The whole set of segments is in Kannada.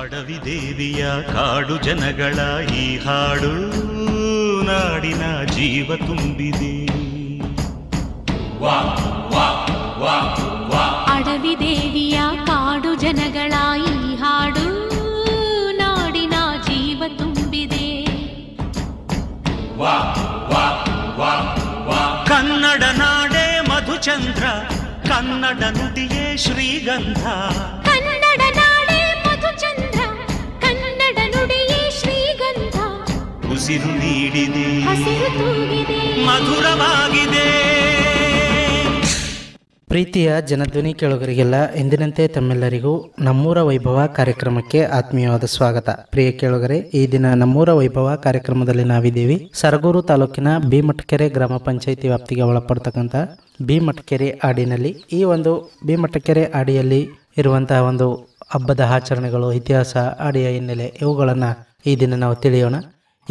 ಅಡವಿ ದೇವಿಯ ಕಾಡು ಜನಗಳ ಈ ಹಾಡು ನಾಡಿನ ಜೀವ ತುಂಬಿದೆ ಅಡವಿ ದೇವಿಯ ಕಾಡು ಜನಗಳ ಈ ಹಾಡು ನಾಡಿನ ಜೀವ ತುಂಬಿದೆ ಕನ್ನಡ ನಾಡೇ ಮಧುಚಂದ್ರ ಕನ್ನಡ ನುಡಿಯೇ ಶ್ರೀಗಂಧ ಉಸಿರು ನೀಡಿದೆ ಮಧುರವಾಗಿದೆ ಪ್ರೀತಿಯ ಜನಧ್ವನಿ ಕೇಳುಗರಿಗೆಲ್ಲ ಎಂದಿನಂತೆ ತಮ್ಮೆಲ್ಲರಿಗೂ ನಮ್ಮೂರ ವೈಭವ ಕಾರ್ಯಕ್ರಮಕ್ಕೆ ಆತ್ಮೀಯವಾದ ಸ್ವಾಗತ ಪ್ರಿಯ ಕೇಳುಗರೆ ಈ ದಿನ ನಮ್ಮೂರ ವೈಭವ ಕಾರ್ಯಕ್ರಮದಲ್ಲಿ ನಾವಿದ್ದೀವಿ ಸರಗೂರು ತಾಲೂಕಿನ ಬಿಮಟ್ಕೆರೆ ಗ್ರಾಮ ಪಂಚಾಯಿತಿ ವ್ಯಾಪ್ತಿಗೆ ಒಳಪಡ್ತಕ್ಕಂಥ ಬಿಮಟ್ಕೆರೆ ಆಡಿನಲ್ಲಿ ಈ ಒಂದು ಬಿಮಟ್ಕೆರೆ ಆಡಿಯಲ್ಲಿ ಇರುವಂತಹ ಒಂದು ಹಬ್ಬದ ಆಚರಣೆಗಳು ಇತಿಹಾಸ ಆಡಿಯ ಹಿನ್ನೆಲೆ ಇವುಗಳನ್ನು ಈ ದಿನ ನಾವು ತಿಳಿಯೋಣ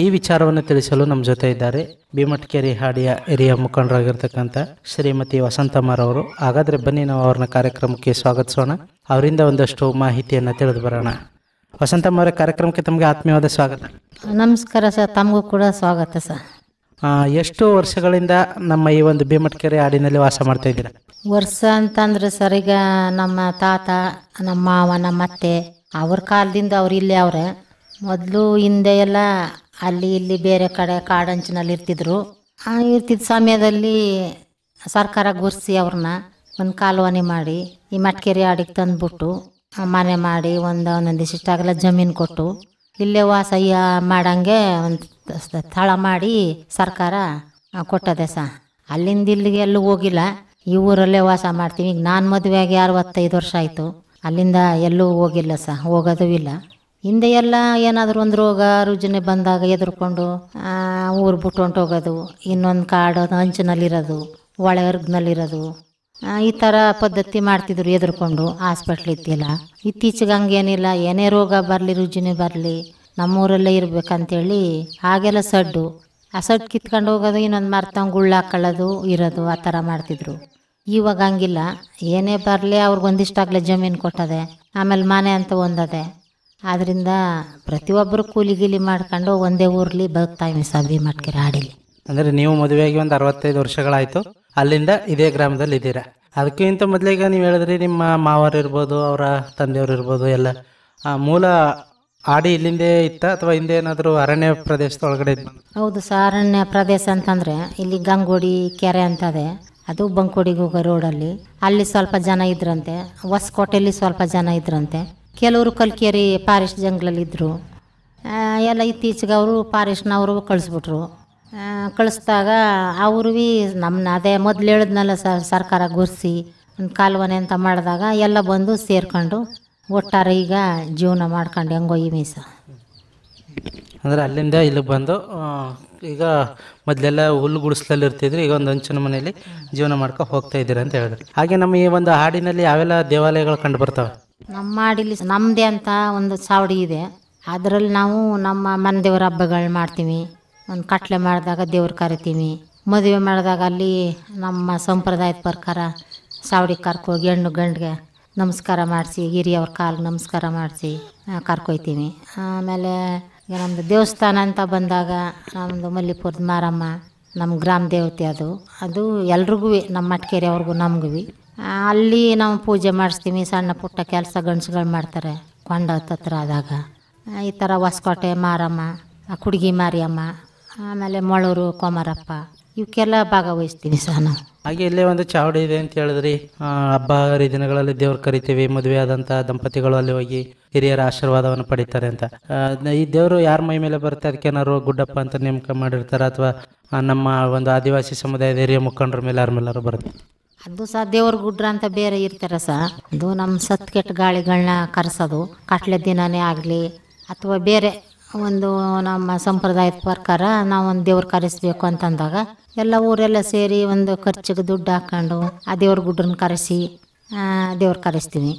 ಈ ವಿಚಾರವನ್ನು ತಿಳಿಸಲು ನಮ್ಮ ಜೊತೆ ಇದ್ದಾರೆ ಭೀಮಟ್ಕೇರಿ ಹಾಡಿಯ ಹಿರಿಯ ಮುಖಂಡರಾಗಿರ್ತಕ್ಕಂಥ ಶ್ರೀಮತಿ ವಸಂತಮ್ಮರವರು ಹಾಗಾದ್ರೆ ಬನ್ನಿ ನಾವು ಅವ್ರನ್ನ ಕಾರ್ಯಕ್ರಮಕ್ಕೆ ಸ್ವಾಗತಿಸೋಣ ಅವರಿಂದ ಒಂದಷ್ಟು ಮಾಹಿತಿಯನ್ನು ತಿಳಿದು ಬರೋಣ ವಸಂತಮ್ಮವರ ಕಾರ್ಯಕ್ರಮಕ್ಕೆ ತಮಗೆ ಆತ್ಮೀಯವಾದ ಸ್ವಾಗತ ನಮಸ್ಕಾರ ಸರ್ ತಮಗೂ ಕೂಡ ಸ್ವಾಗತ ಸರ್ ಎಷ್ಟು ವರ್ಷಗಳಿಂದ ನಮ್ಮ ಈ ಒಂದು ಭೀಮಟ್ಕೆರೆ ಹಾಡಿನಲ್ಲಿ ವಾಸ ಮಾಡ್ತಾ ಇದ್ದೀರಾ ವರ್ಷ ಅಂತಂದ್ರೆ ಸರ್ ಈಗ ನಮ್ಮ ತಾತ ನಮ್ಮ ಮಾವ ನಮ್ಮ ಅತ್ತೆ ಅವ್ರ ಕಾಲದಿಂದ ಅವ್ರು ಇಲ್ಲೇ ಅವ್ರೆ ಮೊದಲು ಹಿಂದೆ ಎಲ್ಲ ಅಲ್ಲಿ ಇಲ್ಲಿ ಬೇರೆ ಕಡೆ ಕಾಡಂಚಿನಲ್ಲಿ ಇರ್ತಿದ್ರು ಆ ಇರ್ತಿದ್ದ ಸಮಯದಲ್ಲಿ ಸರ್ಕಾರ ಗುರ್ಸಿ ಅವ್ರನ್ನ ಒಂದು ಕಾಲುವಾನಿ ಮಾಡಿ ಈ ಮಟ್ಕೇರಿ ಆಡಿಗೆ ತಂದುಬಿಟ್ಟು ಮನೆ ಮಾಡಿ ಒಂದು ಒಂದೊಂದು ಆಗಲ್ಲ ಜಮೀನು ಕೊಟ್ಟು ಇಲ್ಲೇ ವಾಸಯ್ಯ ಮಾಡಂಗೆ ಒಂದು ಸ್ಥಳ ಮಾಡಿ ಸರ್ಕಾರ ಕೊಟ್ಟದೆ ಸ ಅಲ್ಲಿಂದ ಇಲ್ಲಿಗೆ ಎಲ್ಲೂ ಹೋಗಿಲ್ಲ ಈ ಊರಲ್ಲೇ ವಾಸ ಮಾಡ್ತೀವಿ ಈಗ ನಾನು ಆಗಿ ಅರವತ್ತೈದು ವರ್ಷ ಆಯಿತು ಅಲ್ಲಿಂದ ಎಲ್ಲೂ ಹೋಗಿಲ್ಲ ಸಹ ಹೋಗೋದೂ ಇಲ್ಲ ಹಿಂದೆ ಎಲ್ಲ ಏನಾದರೂ ಒಂದು ರೋಗ ರುಜಿನ ಬಂದಾಗ ಎದುರ್ಕೊಂಡು ಊರು ಬಿಟ್ಟು ಹೊಂಟೋಗೋದು ಇನ್ನೊಂದು ಕಾಡು ಅಂಚಿನಲ್ಲಿರೋದು ಒಳಗರ್ಗ್ನಲ್ಲಿರೋದು ಈ ಥರ ಪದ್ಧತಿ ಮಾಡ್ತಿದ್ರು ಎದುರ್ಕೊಂಡು ಹಾಸ್ಪಿಟ್ಲ್ ಇದ್ದಿಲ್ಲ ಇತ್ತೀಚೆಗೆ ಹಂಗೇನಿಲ್ಲ ಏನೇ ರೋಗ ಬರಲಿ ರುಜಿನೇ ಬರಲಿ ನಮ್ಮೂರಲ್ಲೇ ಇರಬೇಕಂತೇಳಿ ಹಾಗೆಲ್ಲ ಸಡ್ಡು ಆ ಸಡ್ ಕಿತ್ಕೊಂಡು ಹೋಗೋದು ಇನ್ನೊಂದು ಮರ್ತಂಗೆ ಗುಳ್ಳ ಹಾಕೊಳ್ಳೋದು ಇರೋದು ಆ ಥರ ಮಾಡ್ತಿದ್ರು ಇವಾಗ ಹಂಗಿಲ್ಲ ಏನೇ ಬರಲಿ ಅವ್ರಿಗೊಂದಿಷ್ಟಾಗಲೇ ಜಮೀನು ಕೊಟ್ಟದೆ ಆಮೇಲೆ ಮನೆ ಅಂತ ಒಂದದೆ ಆದ್ರಿಂದ ಪ್ರತಿಯೊಬ್ಬರು ಕೂಲಿ ಗೀಲಿ ಮಾಡ್ಕೊಂಡು ಒಂದೇ ಊರ್ಲಿ ಬದುಕ್ತಾಯಿ ಸಭೆ ಮಾಡ್ಕೊಂಡು ಹಾಡಿಲಿ ಅಂದ್ರೆ ನೀವು ಮದುವೆಯಾಗಿ ಒಂದು ಅರವತ್ತೈದು ವರ್ಷಗಳಾಯಿತು ಅಲ್ಲಿಂದ ಇದೇ ಗ್ರಾಮದಲ್ಲಿ ಇದ್ದೀರಾ ಅದಕ್ಕಿಂತ ಮೊದಲಿಗೆ ನೀವು ಹೇಳಿದ್ರಿ ನಿಮ್ಮ ಮಾವರು ಇರ್ಬೋದು ಅವರ ತಂದೆಯವರು ಇರ್ಬೋದು ಎಲ್ಲ ಮೂಲ ಆಡಿ ಇಲ್ಲಿಂದೇ ಇತ್ತ ಅಥವಾ ಹಿಂದೆ ಏನಾದರೂ ಅರಣ್ಯ ಪ್ರದೇಶದೊಳಗಡೆ ಹೌದು ಸರ್ ಅರಣ್ಯ ಪ್ರದೇಶ ಅಂತಂದ್ರೆ ಇಲ್ಲಿ ಗಂಗೋಡಿ ಕೆರೆ ಅಂತದೆ ಅದು ಬಂಕೋಡಿಗೆ ಹೋಗೋ ರೋಡಲ್ಲಿ ಅಲ್ಲಿ ಸ್ವಲ್ಪ ಜನ ಇದ್ರಂತೆ ಹೊಸಕೋಟೆಯಲ್ಲಿ ಸ್ವಲ್ಪ ಜನ ಇದ್ರಂತೆ ಕೆಲವರು ಕಲ್ಕೇರಿ ಪಾರಿಸ್ಟ್ ಜಂಗ್ಲಲ್ಲಿದ್ದರು ಎಲ್ಲ ಇತ್ತೀಚೆಗೆ ಅವರು ಪಾರಿಸ್ಟ್ನವರು ಕಳಿಸ್ಬಿಟ್ರು ಕಳಿಸ್ದಾಗ ಅವ್ರು ಭೀ ನಮ್ಮನ್ನ ಅದೇ ಮೊದಲು ಹೇಳಿದ್ನಲ್ಲ ಸರ್ಕಾರ ಗುರ್ಸಿ ಒಂದು ಕಾಲುವನೆ ಅಂತ ಮಾಡಿದಾಗ ಎಲ್ಲ ಬಂದು ಸೇರ್ಕೊಂಡು ಒಟ್ಟಾರೆ ಈಗ ಜೀವನ ಮಾಡ್ಕೊಂಡು ಹೆಂಗೋ ಈ ಮೀಸ ಅಂದರೆ ಅಲ್ಲಿಂದ ಇಲ್ಲಿಗೆ ಬಂದು ಈಗ ಮೊದಲೆಲ್ಲ ಹುಲ್ಲು ಗುಡಿಸ್ಲಲ್ಲಿ ಇರ್ತಿದ್ರು ಈಗ ಒಂದು ಹಂಚಿನ ಮನೆಯಲ್ಲಿ ಜೀವನ ಮಾಡ್ಕೊ ಹೋಗ್ತಾ ಇದ್ದೀರಿ ಅಂತ ಹೇಳಿದ್ರು ಹಾಗೆ ನಮ್ಮ ಈ ಒಂದು ಹಾಡಿನಲ್ಲಿ ಯಾವೆಲ್ಲ ದೇವಾಲಯಗಳು ಕಂಡು ಬರ್ತವೆ ನಮ್ಮ ಮಾಡಿಲಿ ನಮ್ಮದೇ ಅಂತ ಒಂದು ಸಾವಡಿ ಇದೆ ಅದರಲ್ಲಿ ನಾವು ನಮ್ಮ ಮನೆ ದೇವ್ರ ಹಬ್ಬಗಳು ಮಾಡ್ತೀವಿ ಒಂದು ಕಟ್ಲೆ ಮಾಡಿದಾಗ ದೇವ್ರು ಕರಿತೀವಿ ಮದುವೆ ಮಾಡಿದಾಗ ಅಲ್ಲಿ ನಮ್ಮ ಸಂಪ್ರದಾಯದ ಪ್ರಕಾರ ಸಾವಡಿ ಕರ್ಕೋಗಿ ಹೆಣ್ಣು ಗಂಡಿಗೆ ನಮಸ್ಕಾರ ಮಾಡಿಸಿ ಹಿರಿಯವ್ರ ಕಾಲಿಗೆ ನಮಸ್ಕಾರ ಮಾಡಿಸಿ ಕರ್ಕೊಯ್ತೀವಿ ಆಮೇಲೆ ನಮ್ಮದು ದೇವಸ್ಥಾನ ಅಂತ ಬಂದಾಗ ನಮ್ಮದು ಮಲ್ಲಿಪುರದ ಮಾರಮ್ಮ ನಮ್ಮ ಗ್ರಾಮ ದೇವತೆ ಅದು ಅದು ಎಲ್ರಿಗೂ ನಮ್ಮ ಮಟ್ಕೇರಿ ಅವ್ರಿಗೂ ನಮಗೂ ಅಲ್ಲಿ ನಾವು ಪೂಜೆ ಮಾಡಿಸ್ತೀವಿ ಸಣ್ಣ ಪುಟ್ಟ ಕೆಲಸ ಗಂಡಸುಗಳು ಮಾಡ್ತಾರೆ ಕೊಂಡ ಹತ್ತತ್ರ ಆದಾಗ ಈ ಥರ ಹೊಸಕೋಟೆ ಮಾರಮ್ಮ ಕುಡ್ಗಿ ಮಾರಿಯಮ್ಮ ಆಮೇಲೆ ಮೊಳೂರು ಕೋಮಾರಪ್ಪ ಇವಕ್ಕೆಲ್ಲ ಭಾಗವಹಿಸ್ತೀವಿ ಸಹ ನಾವು ಹಾಗೆ ಇಲ್ಲೇ ಒಂದು ಚಾವಡಿ ಇದೆ ಅಂತ ಹೇಳಿದ್ರಿ ಹಬ್ಬ ಹರಿದಿನಗಳಲ್ಲಿ ದೇವ್ರು ಕರಿತೀವಿ ಮದುವೆ ಆದಂಥ ದಂಪತಿಗಳು ಅಲ್ಲಿ ಹೋಗಿ ಹಿರಿಯರ ಆಶೀರ್ವಾದವನ್ನು ಪಡಿತಾರೆ ಅಂತ ಈ ದೇವರು ಯಾರ ಮೈ ಮೇಲೆ ಬರುತ್ತೆ ಅದಕ್ಕೆ ಏನಾದ್ರು ಗುಡ್ಡಪ್ಪ ಅಂತ ನೇಮಕ ಮಾಡಿರ್ತಾರೆ ಅಥವಾ ನಮ್ಮ ಒಂದು ಆದಿವಾಸಿ ಸಮುದಾಯದ ಹಿರಿಯ ಮುಖಂಡರ ಮೇಲೆ ಯಾರ ಮೇಲಾರು ಬರುತ್ತೆ ಅದು ಸಹ ದೇವ್ರ ಗುಡ್ರ ಅಂತ ಬೇರೆ ಇರ್ತಾರೆ ಸಹ ಅದು ನಮ್ಮ ಸತ್ ಕೆಟ್ಟ ಗಾಳಿಗಳನ್ನ ಕರೆಸೋದು ಕಟ್ಲೆ ದಿನನೇ ಆಗಲಿ ಅಥವಾ ಬೇರೆ ಒಂದು ನಮ್ಮ ಸಂಪ್ರದಾಯದ ಪ್ರಕಾರ ನಾವು ನಾವೊಂದು ದೇವ್ರು ಕರೆಸ್ಬೇಕು ಅಂತಂದಾಗ ಎಲ್ಲ ಊರೆಲ್ಲ ಸೇರಿ ಒಂದು ಖರ್ಚಿಗೆ ದುಡ್ಡು ಹಾಕ್ಕೊಂಡು ಆ ದೇವ್ರ ಗುಡ್ರನ್ನ ಕರೆಸಿ ದೇವ್ರ ಕರೆಸ್ತೀವಿ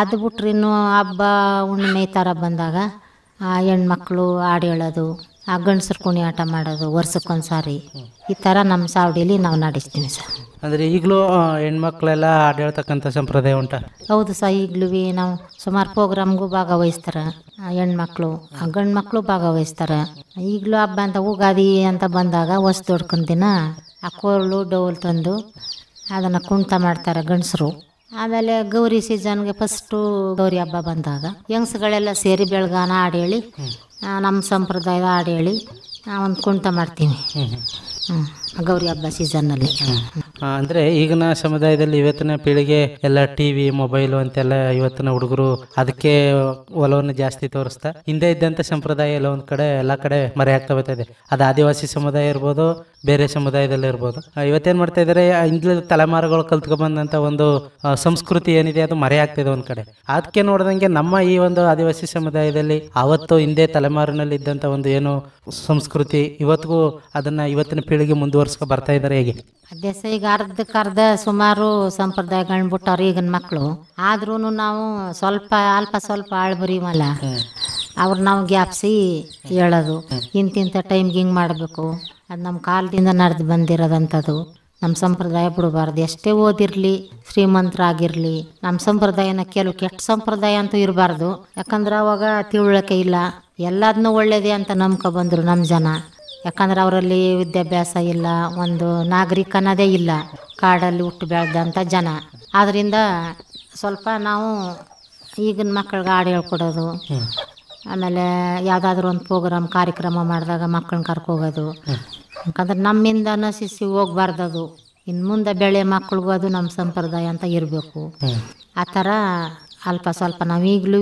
ಅದು ಬಿಟ್ರೆ ಇನ್ನು ಹಬ್ಬ ಹುಣ್ಣಿಮೆ ಥರ ಬಂದಾಗ ಹೆಣ್ಮಕ್ಳು ಹಾಡು ಹೇಳೋದು ಆ ಗಂಡಸ್ರು ಕುಣಿ ಆಟ ಮಾಡೋದು ವರ್ಷಕ್ಕೊಂದ್ಸಾರಿ ಈ ಥರ ನಮ್ಮ ಸಾವಡಿಲಿ ನಾವು ನಡೆಸ್ತೀವಿ ಸರ್ ಅಂದರೆ ಈಗಲೂ ಹೆಣ್ಮಕ್ಳೆಲ್ಲ ಆಡೇಳ್ತಕ್ಕಂಥ ಸಂಪ್ರದಾಯ ಉಂಟ ಹೌದು ಸಹ ಈಗಲೂ ನಾವು ಸುಮಾರು ಪ್ರೋಗ್ರಾಮ್ಗೂ ಭಾಗವಹಿಸ್ತಾರೆ ಹೆಣ್ಮಕ್ಳು ಗಂಡು ಮಕ್ಕಳು ಭಾಗವಹಿಸ್ತಾರೆ ಈಗಲೂ ಹಬ್ಬ ಅಂತ ಉಗಾದಿ ಅಂತ ಬಂದಾಗ ಹೊಸ ದೊಡ್ಕೊಂಡ್ ದಿನ ಆ ಕೋಲು ಡೋಲ್ ತಂದು ಅದನ್ನು ಕುಣಿತ ಮಾಡ್ತಾರೆ ಗಂಡಸರು ಆಮೇಲೆ ಗೌರಿ ಸೀಸನ್ಗೆ ಫಸ್ಟು ಗೌರಿ ಹಬ್ಬ ಬಂದಾಗ ಹೆಂಗ್ಸ್ಗಳೆಲ್ಲ ಸೇರಿ ಬೆಳಗಾನ ಆಡೇಳಿ ನಮ್ಮ ಸಂಪ್ರದಾಯದ ಆಡೇಳಿ ಒಂದು ಕುಣಿತ ಮಾಡ್ತೀವಿ ಗೌರಿ ಹಬ್ಬ ಸೀಸನ್ನಲ್ಲಿ ಅಂದರೆ ಈಗಿನ ಸಮುದಾಯದಲ್ಲಿ ಇವತ್ತಿನ ಪೀಳಿಗೆ ಎಲ್ಲ ಟಿ ವಿ ಮೊಬೈಲು ಅಂತೆಲ್ಲ ಇವತ್ತಿನ ಹುಡುಗರು ಅದಕ್ಕೆ ಒಲವನ್ನು ಜಾಸ್ತಿ ತೋರಿಸ್ತಾ ಹಿಂದೆ ಇದ್ದಂಥ ಸಂಪ್ರದಾಯ ಎಲ್ಲ ಒಂದು ಕಡೆ ಎಲ್ಲ ಕಡೆ ಮರೆಯಾಗ್ತಾ ಬರ್ತಾ ಇದೆ ಅದು ಆದಿವಾಸಿ ಸಮುದಾಯ ಇರ್ಬೋದು ಬೇರೆ ಸಮುದಾಯದಲ್ಲಿ ಇರ್ಬೋದು ಇವತ್ತೇನು ಮಾಡ್ತಾ ಇದಾರೆ ಹಿಂದಿನ ತಲೆಮಾರುಗಳು ಬಂದಂತ ಒಂದು ಸಂಸ್ಕೃತಿ ಏನಿದೆ ಅದು ಮರೆಯಾಗ್ತಿದೆ ಒಂದು ಕಡೆ ಅದಕ್ಕೆ ನೋಡಿದಂಗೆ ನಮ್ಮ ಈ ಒಂದು ಆದಿವಾಸಿ ಸಮುದಾಯದಲ್ಲಿ ಅವತ್ತು ಹಿಂದೆ ತಲೆಮಾರಿನಲ್ಲಿ ಇದ್ದಂತ ಒಂದು ಏನು ಸಂಸ್ಕೃತಿ ಇವತ್ತಿಗೂ ಅದನ್ನು ಇವತ್ತಿನ ಪೀಳಿಗೆ ಮುಂದುವರ್ಸ್ಕೊ ಬರ್ತಾ ಇದ್ದಾರೆ ಹೇಗೆ ಅದೇ ಈಗ ಅರ್ಧ ಕರ್ದ ಸುಮಾರು ಸಂಪ್ರದಾಯಗಳನ್ನ ಬಿಟ್ಟವ್ರು ಈಗಿನ ಮಕ್ಕಳು ಆದ್ರೂ ನಾವು ಸ್ವಲ್ಪ ಅಲ್ಪ ಸ್ವಲ್ಪ ಮಲ್ಲ ಅವ್ರು ನಾವು ಗ್ಯಾಪ್ಸಿ ಹೇಳೋದು ಇಂತಿಂಥ ಟೈಮ್ಗೆ ಹಿಂಗೆ ಮಾಡಬೇಕು ಅದು ನಮ್ಮ ಕಾಲದಿಂದ ನಡೆದು ಬಂದಿರೋದಂಥದ್ದು ನಮ್ಮ ಸಂಪ್ರದಾಯ ಬಿಡಬಾರ್ದು ಎಷ್ಟೇ ಓದಿರಲಿ ಶ್ರೀಮಂತರಾಗಿರಲಿ ನಮ್ಮ ಸಂಪ್ರದಾಯನ ಕೆಲವು ಕೆಟ್ಟ ಸಂಪ್ರದಾಯ ಅಂತೂ ಇರಬಾರ್ದು ಯಾಕಂದ್ರೆ ಅವಾಗ ತಿಳುವಳಿಕೆ ಇಲ್ಲ ಎಲ್ಲದನ್ನೂ ಒಳ್ಳೇದೇ ಅಂತ ನಂಬ್ಕೊ ಬಂದರು ನಮ್ಮ ಜನ ಯಾಕಂದ್ರೆ ಅವರಲ್ಲಿ ವಿದ್ಯಾಭ್ಯಾಸ ಇಲ್ಲ ಒಂದು ನಾಗರಿಕ ಅನ್ನೋದೇ ಇಲ್ಲ ಕಾಡಲ್ಲಿ ಹುಟ್ಟು ಬೆಳೆದಂಥ ಜನ ಆದ್ದರಿಂದ ಸ್ವಲ್ಪ ನಾವು ಈಗಿನ ಮಕ್ಕಳಿಗೆ ಹಾಡು ಹೇಳ್ಕೊಡೋದು ಆಮೇಲೆ ಯಾವುದಾದ್ರೂ ಒಂದು ಪ್ರೋಗ್ರಾಮ್ ಕಾರ್ಯಕ್ರಮ ಮಾಡಿದಾಗ ಮಕ್ಕಳನ್ನ ಕರ್ಕೋಗೋದು ಯಾಕಂದ್ರೆ ನಮ್ಮಿಂದ ನಶಿಸಿ ಹೋಗ್ಬಾರ್ದದು ಇನ್ನು ಮುಂದೆ ಬೆಳೆ ಮಕ್ಕಳಿಗೂ ಅದು ನಮ್ಮ ಸಂಪ್ರದಾಯ ಅಂತ ಇರಬೇಕು ಆ ಥರ ಅಲ್ಪ ಸ್ವಲ್ಪ ನಾವು ಈಗಲೂ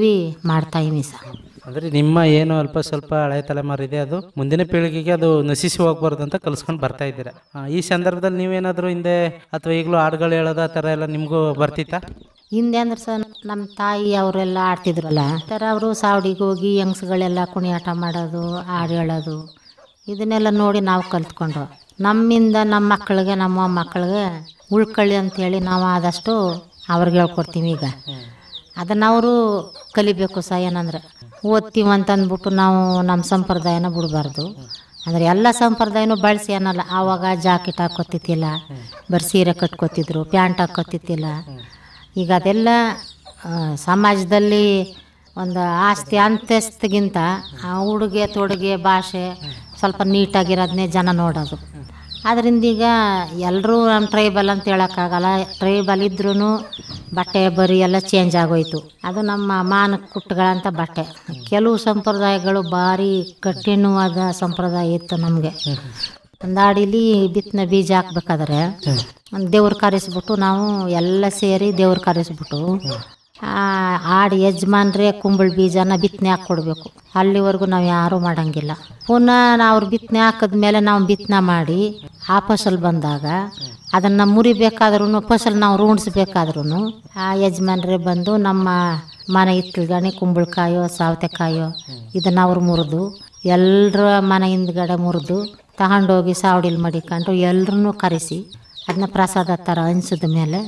ಮಾಡ್ತಾಯಿವಿ ಸರ್ ಅಂದ್ರೆ ನಿಮ್ಮ ಏನು ಅಲ್ಪ ಸ್ವಲ್ಪ ಹಳೆ ಇದೆ ಅದು ಮುಂದಿನ ಪೀಳಿಗೆಗೆ ಅದು ನಶಿಸಿ ಹೋಗ್ಬಾರ್ದು ಅಂತ ಕಲ್ಸ್ಕೊಂಡು ಬರ್ತಾ ಇದ್ದೀರಾ ಈ ಸಂದರ್ಭದಲ್ಲಿ ನೀವೇನಾದರೂ ಹಿಂದೆ ಅಥವಾ ಈಗಲೂ ಹಾಡುಗಳು ಹೇಳೋದು ಆ ಥರ ಎಲ್ಲ ನಿಮಗೂ ಬರ್ತಿತ್ತಾ ಹಿಂದೆ ಅಂದ್ರೆ ಸರ್ ನಮ್ಮ ತಾಯಿ ಅವರೆಲ್ಲ ಆಡ್ತಿದ್ರಲ್ಲ ಥರ ಅವರು ಸಾವಡಿಗೆ ಹೋಗಿ ಹೆಂಗ್ಸ್ಗಳೆಲ್ಲ ಕುಣಿಯಾಟ ಮಾಡೋದು ಹಾಡು ಹೇಳೋದು ಇದನ್ನೆಲ್ಲ ನೋಡಿ ನಾವು ಕಲ್ತ್ಕೊಂಡು ನಮ್ಮಿಂದ ನಮ್ಮ ಮಕ್ಕಳಿಗೆ ನಮ್ಮ ಮಕ್ಕಳಿಗೆ ಉಳ್ಕೊಳ್ಳಿ ಅಂತೇಳಿ ನಾವು ಆದಷ್ಟು ಅವ್ರಿಗೆ ಹೇಳ್ಕೊಡ್ತೀವಿ ಈಗ ಅದನ್ನು ಅವರು ಕಲಿಬೇಕು ಸಹ ಏನಂದ್ರೆ ಓದ್ತೀವಿ ಅಂತಂದ್ಬಿಟ್ಟು ನಾವು ನಮ್ಮ ಸಂಪ್ರದಾಯನ ಬಿಡಬಾರ್ದು ಅಂದರೆ ಎಲ್ಲ ಸಂಪ್ರದಾಯನೂ ಬಳಸಿ ಅನ್ನಲ್ಲ ಆವಾಗ ಜಾಕೆಟ್ ಹಾಕೋತಿತ್ತಿಲ್ಲ ಬರೀ ಸೀರೆ ಕಟ್ಕೋತಿದ್ರು ಪ್ಯಾಂಟ್ ಹಾಕೋತಿತ್ತಿಲ್ಲ ಈಗ ಅದೆಲ್ಲ ಸಮಾಜದಲ್ಲಿ ಒಂದು ಆಸ್ತಿ ಅಂತ್ಯಸ್ತಿಗಿಂತ ಆ ಉಡುಗೆ ತೊಡುಗೆ ಭಾಷೆ ಸ್ವಲ್ಪ ನೀಟಾಗಿರೋದನ್ನೇ ಜನ ನೋಡೋದು ಆದ್ರಿಂದ ಈಗ ಎಲ್ಲರೂ ನಮ್ಮ ಟ್ರೈಬಲ್ ಅಂತ ಹೇಳೋಕ್ಕಾಗಲ್ಲ ಟ್ರೈಬಲ್ ಇದ್ರೂ ಬಟ್ಟೆ ಬರಿ ಎಲ್ಲ ಚೇಂಜ್ ಆಗೋಯ್ತು ಅದು ನಮ್ಮ ಮಾನ ಕುಟ್ಟುಗಳಂತ ಬಟ್ಟೆ ಕೆಲವು ಸಂಪ್ರದಾಯಗಳು ಭಾರಿ ಕಠಿಣವಾದ ಸಂಪ್ರದಾಯ ಇತ್ತು ನಮಗೆ ಒಂದು ಆಡಿಲಿ ಬಿತ್ತನೆ ಬೀಜ ಹಾಕ್ಬೇಕಾದ್ರೆ ದೇವ್ರು ಕರೆಸ್ಬಿಟ್ಟು ನಾವು ಎಲ್ಲ ಸೇರಿ ದೇವ್ರು ಕರೆಸ್ಬಿಟ್ಟು ಆಡು ಯಜಮಾನ್ರೆ ಕುಂಬಳ ಬೀಜನ ಬಿತ್ತನೆ ಹಾಕಿ ಅಲ್ಲಿವರೆಗೂ ನಾವು ಯಾರೂ ಮಾಡೋಂಗಿಲ್ಲ ಪುನಃ ಅವ್ರು ಬಿತ್ತನೆ ಹಾಕಿದ್ಮೇಲೆ ನಾವು ಬಿತ್ತನೆ ಮಾಡಿ ಆ ಫಸಲ್ ಬಂದಾಗ ಅದನ್ನು ಮುರಿಬೇಕಾದ್ರೂ ಫಸಲು ನಾವು ರೂಢಿಸ್ಬೇಕಾದ್ರೂ ಆ ಯಜಮಾನ್ರೆ ಬಂದು ನಮ್ಮ ಮನೆ ಇತ್ತಲ್ಗಣಿ ಕುಂಬಳಕಾಯೋ ಸಾವತೆಕಾಯೋ ಇದನ್ನು ಅವ್ರು ಮುರಿದು ಎಲ್ಲರ ಮನೆ ಹಿಂದ್ಗಡೆ ಮುರಿದು ತಗೊಂಡೋಗಿ ಸಾವಡಿಲ್ ಮಡಿಕೊಂಡು ಎಲ್ಲರನ್ನೂ ಕರೆಸಿ ಅದನ್ನ ಪ್ರಸಾದ ಥರ ಹಂಚಿದ ಮೇಲೆ